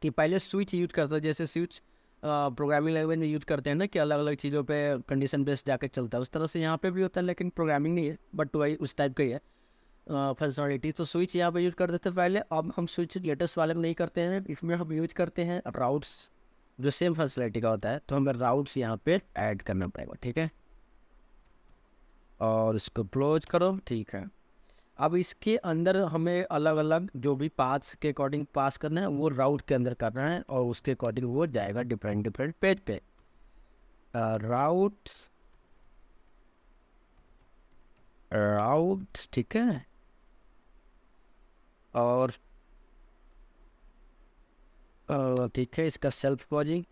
कि पहले स्विच यूज करता है जैसे स्विच प्रोग्रामिंग लैंग्वेज में यूज करते हैं ना कि अलग अलग चीज़ों पे कंडीशन बेस्ड जाकर चलता है उस तरह से यहाँ पे भी होता है लेकिन प्रोग्रामिंग नहीं है बट वही उस टाइप का ही है फंक्शनलिटी तो स्विच यहाँ पे यूज करते थे पहले अब हम स्विच लेटेस्ट वाले में नहीं करते हैं इसमें हम यूज करते हैं राउट्स जो सेम फंक्शनलिटी का होता है तो हमें राउट्स यहाँ पे ऐड करना पड़ेगा ठीक है और इसको क्लोज करो ठीक है अब इसके अंदर हमें अलग अलग जो भी पार्ट्स के अकॉर्डिंग पास करना है वो राउट के अंदर करना है और उसके अकॉर्डिंग वो जाएगा डिफरेंट डिफरेंट पेज पे राउट राउट ठीक है और ठीक है इसका सेल्फ पॉजिंग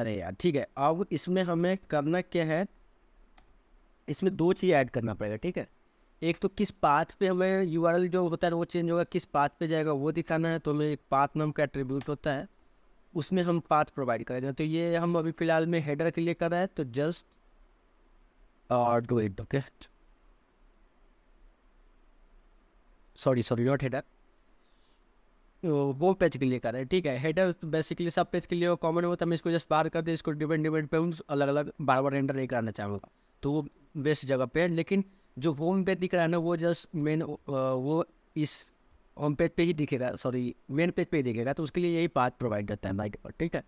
अरे यार ठीक है अब इसमें हमें करना क्या है इसमें दो चीज़ ऐड करना पड़ेगा ठीक है एक तो किस पाथ पे हमें यू जो होता है वो चेंज होगा किस पाथ पे जाएगा वो दिखाना है तो हमें एक पाथ नाम का एट्रीब्यूट होता है उसमें हम पाथ प्रोवाइड करेंगे तो ये हम अभी फ़िलहाल में हेडर के लिए कर रहे हैं तो just R do it okay sorry sorry not header वो पेज के लिए कर रहे हैं ठीक है हेडर बेसिकली सब पेज के लिए कॉमन होता है मैं इसको जस्ट बार कर दे इसको डिपेंड डिपेंड पे अलग अलग बार बार रेंडर नहीं कराना चाहूँगा तो वो बेस्ट जगह पे है लेकिन जो होम पेज दिख रहा है ना वो जस्ट मेन वो इस होम पेज पे ही दिखेगा सॉरी मेन पेज पे ही दिखेगा तो उसके लिए यही पाथ प्रोवाइड करता है बाई पर ठीक है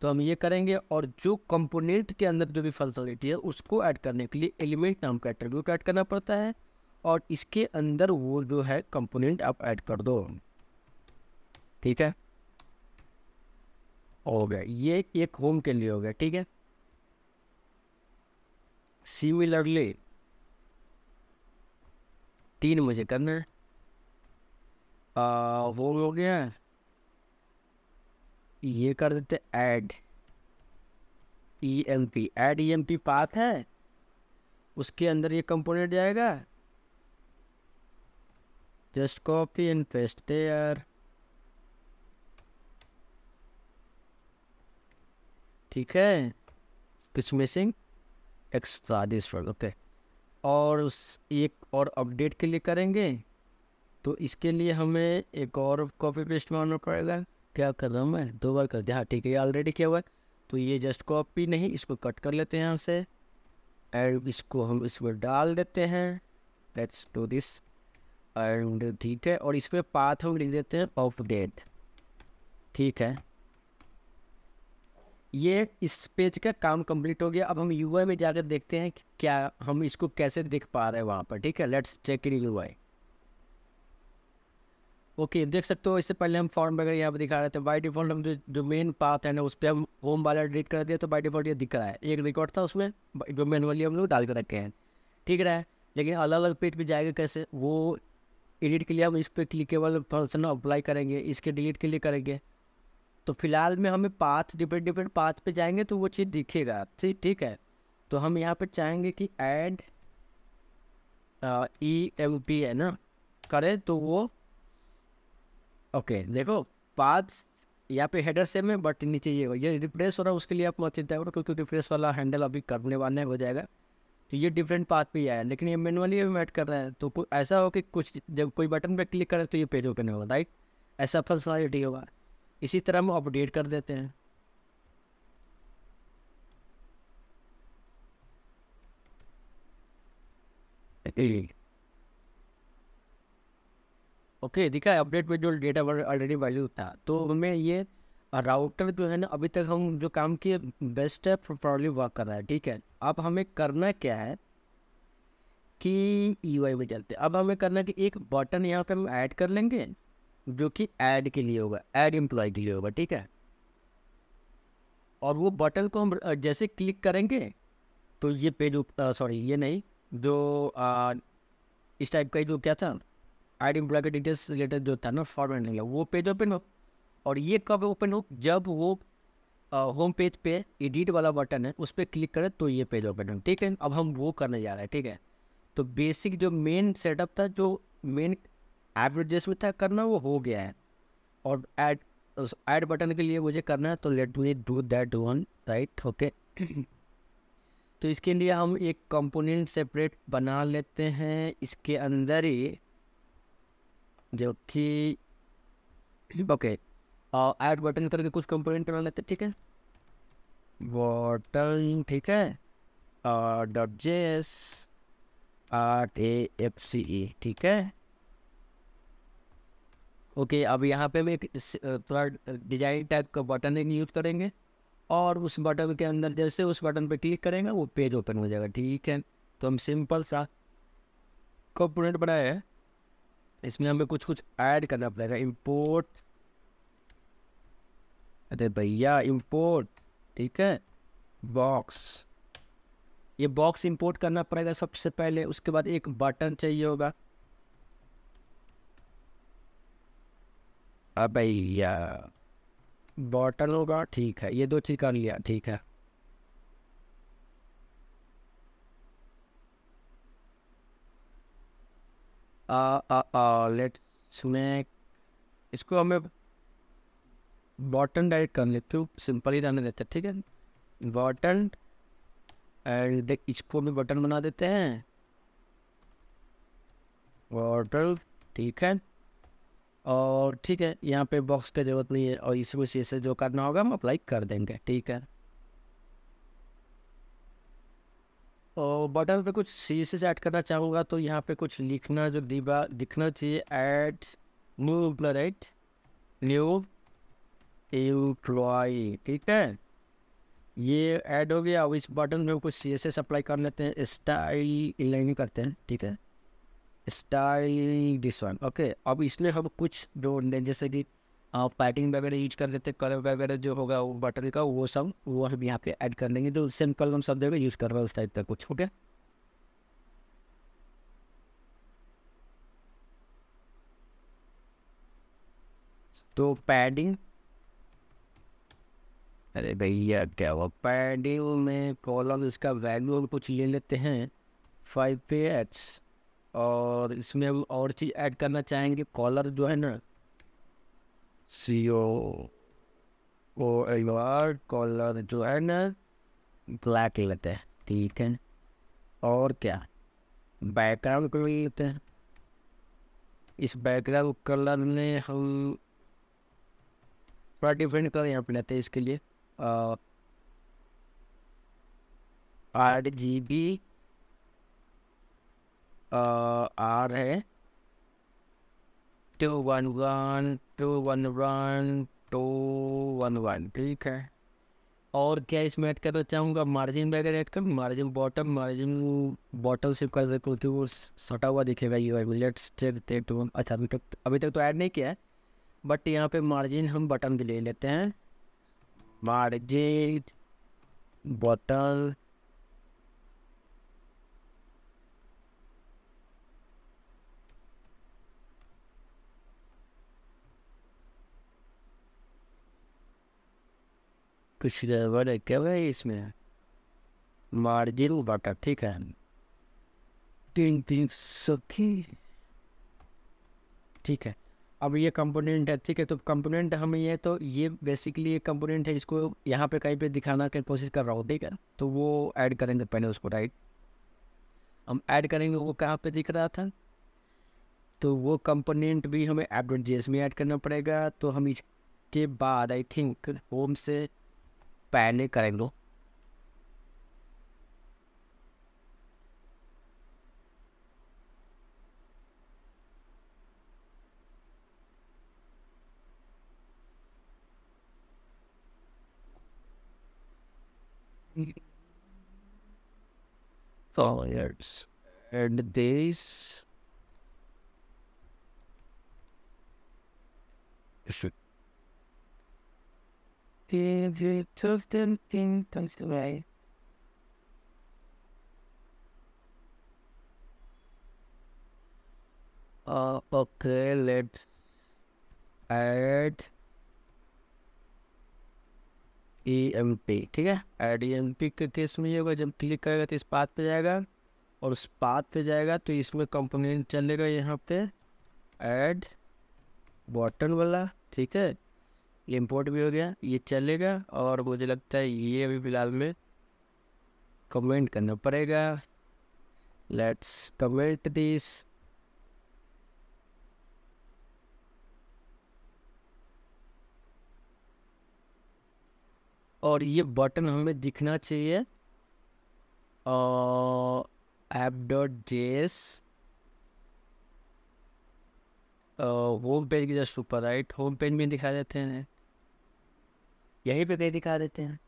तो हम ये करेंगे और जो कंपोनेंट के अंदर जो भी फंक्शनलिटी है उसको ऐड करने के लिए एलिमेंट नाम का एट्रीब्यूट ऐड करना पड़ता है और इसके अंदर वो जो है कंपोनेंट आप ऐड कर दो ठीक है हो गया ये एक होम के लिए हो गया ठीक है सिमिलरली तीन मुझे करना है वो हो गया ये कर देते add E M P add E M P path है उसके अंदर ये कंपोनेंट जाएगा जस्ट कॉपी एंड पेस्ट यार ठीक है कुछ missing extra this word okay और उस एक और अपडेट के लिए करेंगे तो इसके लिए हमें एक और कॉपी पेस्ट मारना पड़ेगा क्या कर रहा हूँ मैं दो बार कर दिया हाँ ठीक है ये ऑलरेडी किया हुआ है तो ये जस्ट कॉपी नहीं इसको कट कर लेते हैं यहाँ से एंड इसको हम इस पर डाल देते हैं लेट्स डू दिस एंड ठीक है और इस पर पाथ हम लिख देते हैं अपडेट ठीक है ये इस पेज का काम कंप्लीट हो गया अब हम यू में जाकर देखते हैं क्या हम इसको कैसे देख पा रहे हैं वहाँ पर ठीक है let's check in U okay देख सकते हो इससे पहले हम फॉर्म वगैरह यहाँ पर दिखा रहे थे बाई डिफ़ॉल्ट हम जो जो मेन पाथ है ना उस पर हम होम वाला डिलीट कर दिया तो बाई डिफ़ॉल्ट ये दिख रहा है एक रिकॉर्ड था उसमें जो वाली हम लोग डाल कर रखे हैं ठीक रहा है लेकिन अलग अलग पेज पे जाएगा कैसे वो एडिट के लिए हम इस पर क्लिकेबल फंक्शन अप्लाई करेंगे इसके डिलीट के लिए करेंगे तो फिलहाल में हमें पाथ डिफरेंट डिफरेंट पाथ पे जाएंगे तो वो चीज़ दिखेगा ठीक ठीक है तो हम यहाँ पे चाहेंगे कि एड ई एम पी है ना करें तो वो ओके देखो पाथ यहाँ पे हेडर सेम है बट नीचे ये ये रिफ्रेश हो रहा है उसके लिए आप बहुत चिंता करो क्योंकि रिफ्रेश वाला हैंडल अभी करने वाले हो जाएगा तो ये डिफरेंट पाथ पे आया है लेकिन ये मैनुअली हम ऐड कर रहे हैं तो ऐसा हो कि कुछ जब कोई बटन पे क्लिक करें तो ये पेज ओपन होगा राइट ऐसा फंक्शनलिटी होगा इसी तरह हम अपडेट कर देते हैं ओके okay, दिखा है अपडेट में जो डेटा ऑलरेडी वैल्यू था तो हमें ये राउटर जो है ना अभी तक हम जो काम किए बेस्ट है प्रॉपरली वर्क कर रहा है ठीक है अब हमें करना क्या है कि यू में चलते अब हमें करना कि एक बटन यहाँ पे हम ऐड कर लेंगे जो कि ऐड के लिए होगा ऐड एम्प्लॉय के लिए होगा ठीक है और वो बटन को हम जैसे क्लिक करेंगे तो ये पेज सॉरी ये नहीं जो आ, इस टाइप का जो क्या था ऐड एम्प्लॉय का डिटेल्स रिलेटेड जो था ना फॉर्मेट नहीं वो पेज ओपन हो और ये कब ओपन हो जब वो होम पेज पे एडिट वाला बटन है उस पर क्लिक करें तो ये पेज ओपन हो ठीक है अब हम वो करने जा रहे हैं ठीक है तो बेसिक जो मेन सेटअप था जो मेन एवरेजेस में तय करना वो हो गया है और ऐड उस ऐड बटन के लिए मुझे करना है तो let me do that one right okay तो इसके लिए हम एक कंपोनेंट सेपरेट बना लेते हैं इसके अंदर ही जो कि ओके ऐड बटन करके कुछ कंपोनेंट बना लेते हैं ठीक है बटन ठीक है dot J S R A F C E ठीक है ओके अब यहाँ पे हम एक थोड़ा डिजाइन टाइप का बटन एक यूज़ करेंगे और उस बटन के अंदर जैसे उस बटन पे क्लिक करेंगे वो पेज ओपन हो जाएगा ठीक है तो हम सिंपल सा कंपोनेंट बनाए हैं इसमें हमें कुछ कुछ ऐड करना पड़ेगा इम्पोर्ट अरे भैया इम्पोर्ट ठीक है बॉक्स ये बॉक्स इंपोर्ट करना पड़ेगा सबसे पहले उसके बाद एक बटन चाहिए होगा अब भैया बॉटल होगा ठीक है ये दो चीज़ कर लिया ठीक है आ आ आ लेट्स मेक इसको हमें बॉटन डायरेक्ट कर लेते हो सिंपल ही रहने देते हैं ठीक है बॉटन एंड इसको भी बटन बना देते हैं बॉटल ठीक है और ठीक है यहाँ पे बॉक्स का जरूरत नहीं है और इसी उसी से जो करना होगा हम अप्लाई कर देंगे ठीक है और बटन पे कुछ सी से ऐड करना चाहूँगा तो यहाँ पे कुछ लिखना जो दिबा दिखना चाहिए add new right new employ ठीक है ये ऐड हो गया अब इस बटन में कुछ सी एस एस अप्लाई कर लेते हैं स्टाइल लाइन करते हैं ठीक है स्टाइल दिस वन ओके अब इसलिए हम कुछ जो जैसे कि पैटिंग वगैरह यूज कर देते कलर वगैरह जो होगा वो बटन का वो सब वो हम यहाँ पे ऐड कर लेंगे तो सेम कलर हम सब जगह यूज़ कर रहे हैं उस टाइप का कुछ ओके तो पैडिंग अरे भैया क्या हुआ पैडिंग में कॉलम इसका वैल्यू हम कुछ ले लेते हैं फाइव पे एक्स और इसमें और चीज़ ऐड करना चाहेंगे कॉलर जो है ना सी ओ ओ आर कॉलर जो है ना ब्लैक लेते हैं ठीक है और क्या बैकग्राउंड कलर लेते हैं इस बैकग्राउंड कलर में हम थोड़ा डिफरेंट कलर यहाँ पे लेते हैं इसके लिए आठ जी बी आर है two one one two one one two one one ठीक है और क्या इसमें ऐड करना चाहूँगा मार्जिन वगैरह ऐड कर मार्जिन बॉटम मार्जिन बॉटम सिर्फ कर सकते क्योंकि वो सटा हुआ दिखेगा ये लेट्स चेक देख टू अच्छा अभी तक अभी तक तो ऐड नहीं किया है बट यहाँ पे मार्जिन हम बटन भी ले लेते हैं मार्जिन बॉटल पिछले बड़े है इसमें मार्जिन बाटा ठीक है तीन तीन सखी ठीक है अब ये कंपोनेंट है ठीक है तो कंपोनेंट हमें ये तो ये बेसिकली ये कंपोनेंट है जिसको यहाँ पे कहीं पे दिखाना की कोशिश कर रहा हूँ ठीक है तो वो ऐड करेंगे पहले उसको राइट हम ऐड करेंगे वो कहाँ पे दिख रहा था तो वो कंपोनेंट भी हमें एप डॉट जी में ऐड करना पड़ेगा तो हम इसके बाद आई थिंक होम से पहले कर लो So years and days. Should gave you tuften king comes away. Uh, okay, let's add EMP, ठीक है एड ई एम पी के केस में ये होगा जब क्लिक करेगा तो इस पाथ पे जाएगा और उस पाथ पे जाएगा तो इसमें कंपोनेंट चलेगा यहाँ पे एड बॉटन वाला ठीक है ये इम्पोर्ट भी हो गया ये चलेगा और मुझे लगता है ये अभी फ़िलहाल में कमेंट करना पड़ेगा लेट्स कमेंट दिस और ये बटन हमें दिखना चाहिए app dot J S home page की जस्ट ऊपर राइट होम पेज में दिखा देते हैं यहीं पे कहीं दिखा देते हैं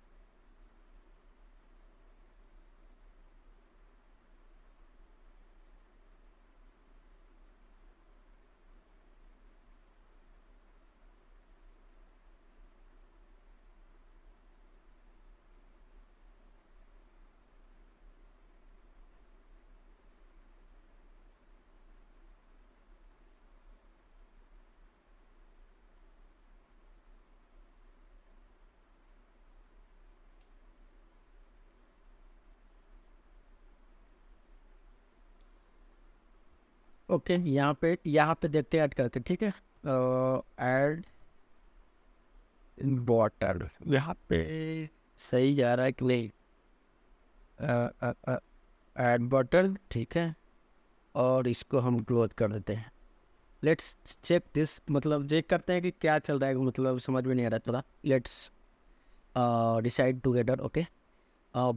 ओके यहाँ पे यहाँ पे देखते हैं ऐड करके ठीक है ऐड इन वाटर यहाँ पे सही जा रहा है कि नहीं ऐड वाटर ठीक है और इसको हम क्लोज कर देते हैं लेट्स चेक दिस मतलब चेक करते हैं कि क्या चल रहा है मतलब समझ में नहीं आ रहा थोड़ा let's decide together okay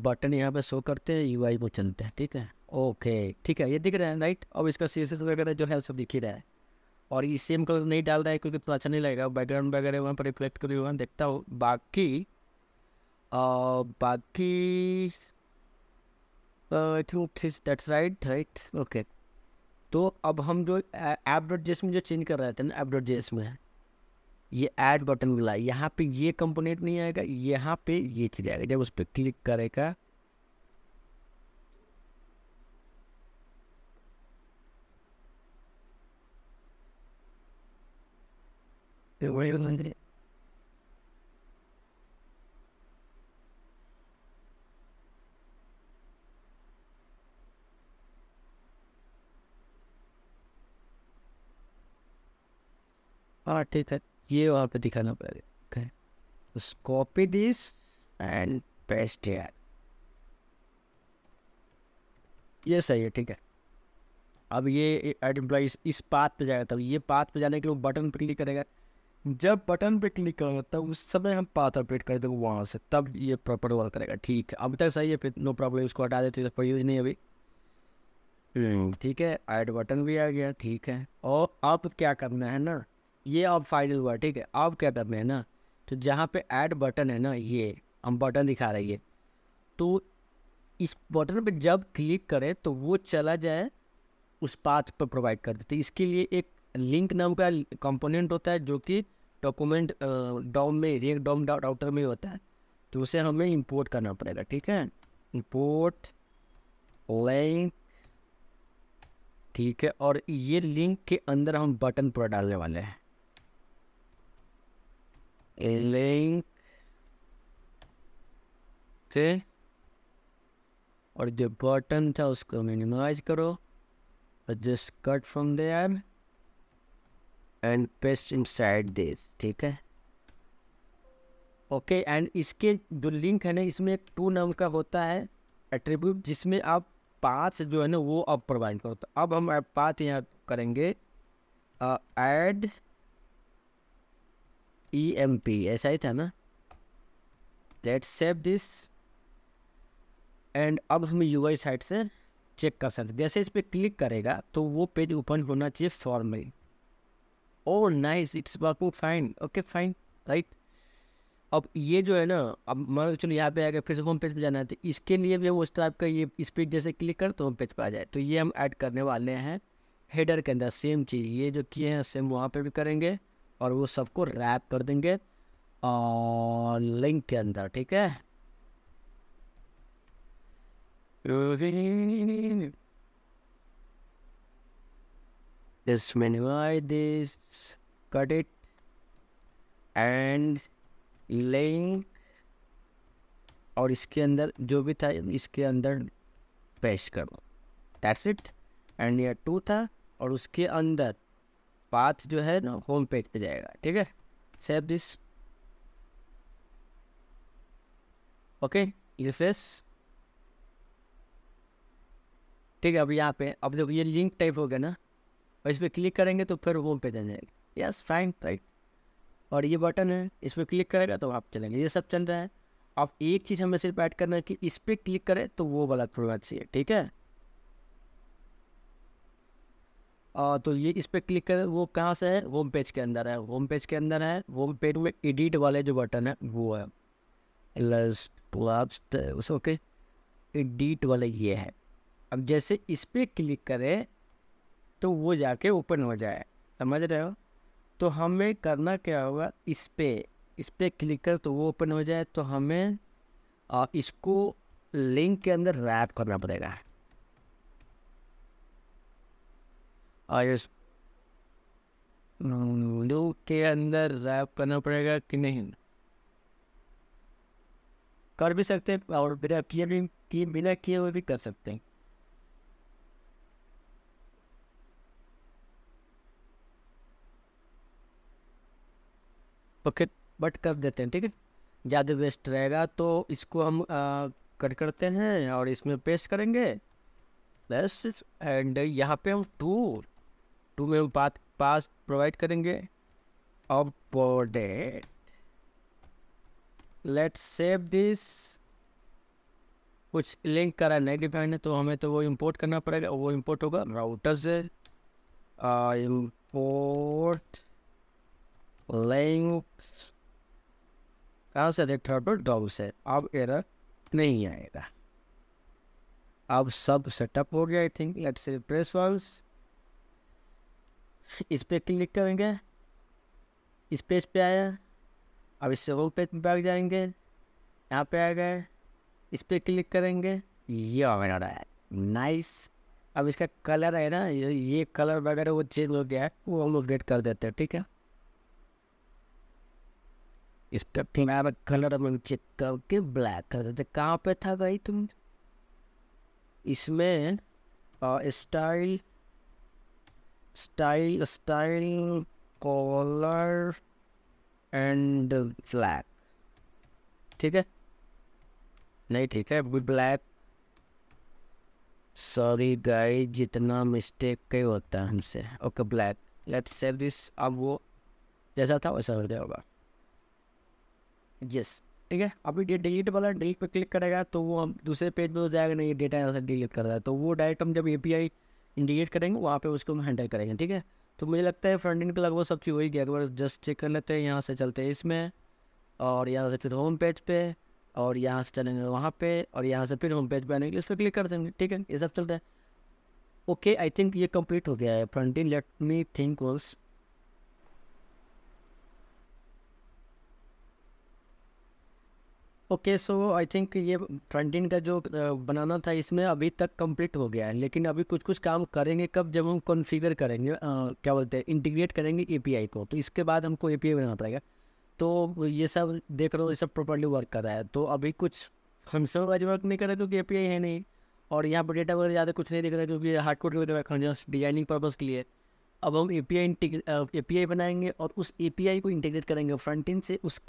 button यहाँ पे शो करते हैं यूआई को चलते हैं ठीक है ओके ठीक है ये दिख रहा है राइट अब इसका सी वगैरह जो है सब दिख ही रहा है और ये सेम कलर नहीं डाल रहा है क्योंकि इतना अच्छा नहीं लगेगा बैकग्राउंड वगैरह वहाँ पर रिफ्लेक्ट कर हुआ देखता हूँ बाकी आ, बाकी think that's right right okay तो अब हम जो एप डॉट जेस में जो चेंज कर रहे थे ना एप डॉट जेस में ये ऐड बटन मिला यहाँ पे ये कंपोनेंट नहीं आएगा यहाँ पे ये चीज आएगा जब उस पर क्लिक करेगा the way it हाँ ah, ठीक है ये वहाँ पे दिखाना पड़ेगा okay copy this and paste ये सही है ठीक है अब ये एड एम्प्लॉज इस पाथ पे जाएगा तब ये पाथ पे जाने के लिए बटन पर क्लिक करेगा जब बटन पे क्लिक करेंगे तब उस समय हम पाथ अपडेट कर देंगे वहाँ से तब ये प्रॉपर वर्क करेगा ठीक है अब तक सही है फिर नो प्रॉब्लम इसको हटा देते तो यूज नहीं अभी हम्म। ठीक है ऐड बटन भी आ गया ठीक है और अब क्या करना है ना ये अब फाइनल हुआ ठीक है अब क्या करना है ना तो जहाँ पे ऐड बटन है ना ये हम बटन दिखा रही है तो इस बटन पे जब क्लिक करें तो वो चला जाए उस पाथ पर प्रोवाइड कर देते इसके लिए एक लिंक नाम का कंपोनेंट होता है जो कि डॉक्यूमेंट डॉम में रेक डॉम डॉट आउटर में होता है तो उसे हमें इंपोर्ट करना पड़ेगा ठीक है इंपोर्ट लिंक ठीक है और ये लिंक के अंदर हम बटन पूरा डालने वाले हैं लिंक से और जो बटन था उसको मिनिमाइज करो just cut from there and paste inside this ठीक है ओके एंड इसके जो लिंक है ना इसमें एक टू नाम का होता है एट्रीब्यूट जिसमें आप पाथ जो है ना वो अब प्रोवाइड करो तो अब हम पाथ यहाँ करेंगे ऐड ई एम पी ऐसा ही था ना लेट सेव दिस एंड अब हम यू साइट से चेक कर सकते जैसे इस पर क्लिक करेगा तो वो पेज ओपन होना चाहिए formally oh nice it's working fine okay fine right अब ये जो है ना अब मान चलो यहाँ पे आगे फिर से होम पेज पे जाना है तो इसके लिए भी हम उस टाइप का ये स्पीड जैसे क्लिक कर तो होम पेज पे आ जाए तो ये हम ऐड करने वाले हैं हेडर के अंदर सेम चीज़ ये जो किए हैं सेम वहाँ पे भी करेंगे और वो सबको रैप कर देंगे और लिंक के अंदर ठीक है just minimize this cut it and link और इसके अंदर जो भी था इसके अंदर पेस्ट कर दो दैट्स इट एंड यह टू था और उसके अंदर पाथ जो है ना होम पेज पे जाएगा ठीक है सेव दिस ओके फेस ठीक है अब यहाँ पे अब देखो ये लिंक टाइप हो गया ना और इस पर क्लिक करेंगे तो फिर होम पे जाएंगे यस फाइन राइट और ये बटन है इस पर क्लिक करेगा तो आप चलेंगे ये सब चल रहा है आप एक चीज़ हमें सिर्फ ऐड करना है कि इस पर क्लिक करें तो वो वाला थोड़ा चाहिए ठीक है आ, तो ये इस पर क्लिक करें वो कहाँ से है होम पेज के अंदर है होम पेज के अंदर है होम पेज में एडिट वाले जो बटन है वो है ओके एडिट वाले ये है अब जैसे इस पर क्लिक करें तो वो जाके ओपन हो जाए समझ रहे हो तो हमें करना क्या होगा इस पर इस पर क्लिक कर तो वो ओपन हो जाए तो हमें आ, इसको लिंक के अंदर रैप करना पड़ेगा और के अंदर रैप करना पड़ेगा कि नहीं कर भी सकते हैं और बिना किए भी किए बिना किए हुए भी कर सकते हैं पकेट बट कर देते हैं ठीक है ज़्यादा वेस्ट रहेगा तो इसको हम कट करते हैं और इसमें पेस्ट करेंगे प्लस एंड यहाँ पे हम टू टू में हम पास पास प्रोवाइड करेंगे अपडेट लेट सेव दिस कुछ लिंक करा नहीं डिफाइन है तो हमें तो वो इंपोर्ट करना पड़ेगा वो इंपोर्ट होगा राउटर से इम्पोर्ट लाइंग कहाँ से देखा हो तो डॉम से अब एरर नहीं आएगा अब सब सेटअप हो गया आई थिंक लेट्स रिप्रेस वॉल्स इस पर क्लिक करेंगे इस पेज पे आया अब इससे वो पेज पे बैग जाएंगे यहाँ पे आ गए इस पर क्लिक करेंगे ये हमारा है नाइस अब इसका कलर है ना ये, ये कलर वगैरह वो चेंज हो गया है वो हम अपडेट कर देते हैं ठीक है इसका किनारा कलर हम चेक करके ब्लैक कर देते कहाँ पे था भाई तुम इसमें style style style colour and black ठीक है नहीं ठीक है ब्लैक सॉरी गाइस जितना मिस्टेक कई होता है हमसे okay black let's save this अब वो जैसा था वैसा हो जाएगा यस ठीक है अभी डिलीट वाला डिलीट पे क्लिक करेगा तो वो हम दूसरे पेज हो जाएगा नहीं डेटा यहाँ से डिलीट कर रहा है तो वो डायरेक्ट हम जब ए पी आई डिलीट करेंगे वहाँ पे उसको हम हैंडल करेंगे ठीक है तो मुझे लगता है फ्रंट एंड का लगभग सब चीज़ हो ही गया अगर जस्ट चेक कर लेते हैं यहाँ से चलते हैं इसमें और यहाँ से फिर होम पेज पे और यहाँ से चलेंगे वहाँ पे और यहाँ से फिर होम पेज पे आने के इस पर क्लिक कर देंगे ठीक है ये सब चल रहा है ओके आई थिंक ये कंप्लीट हो गया है front end let me think worse okay so I think ये फ्रंट एंड का जो बनाना था इसमें अभी तक कंप्लीट हो गया है लेकिन अभी कुछ कुछ काम करेंगे कब जब हम कॉन्फ़िगर करेंगे आ, क्या बोलते हैं इंटीग्रेट करेंगे एपीआई को तो इसके बाद हमको एपीआई बनाना पड़ेगा तो ये सब देख रहे हो ये सब प्रॉपरली वर्क कर रहा है तो अभी कुछ हम सब वाइज वर्क नहीं कर रहे क्योंकि ए है नहीं और यहाँ पर डेटा वगैरह ज़्यादा कुछ नहीं दिख रहा क्योंकि हार्ड कोड वगैरह जस्ट डिजाइनिंग पर्पज़ के लिए अब हम ए पी आई बनाएंगे और उस ए पी आई को इंटीग्रेट करेंगे फ्रंट इन से उस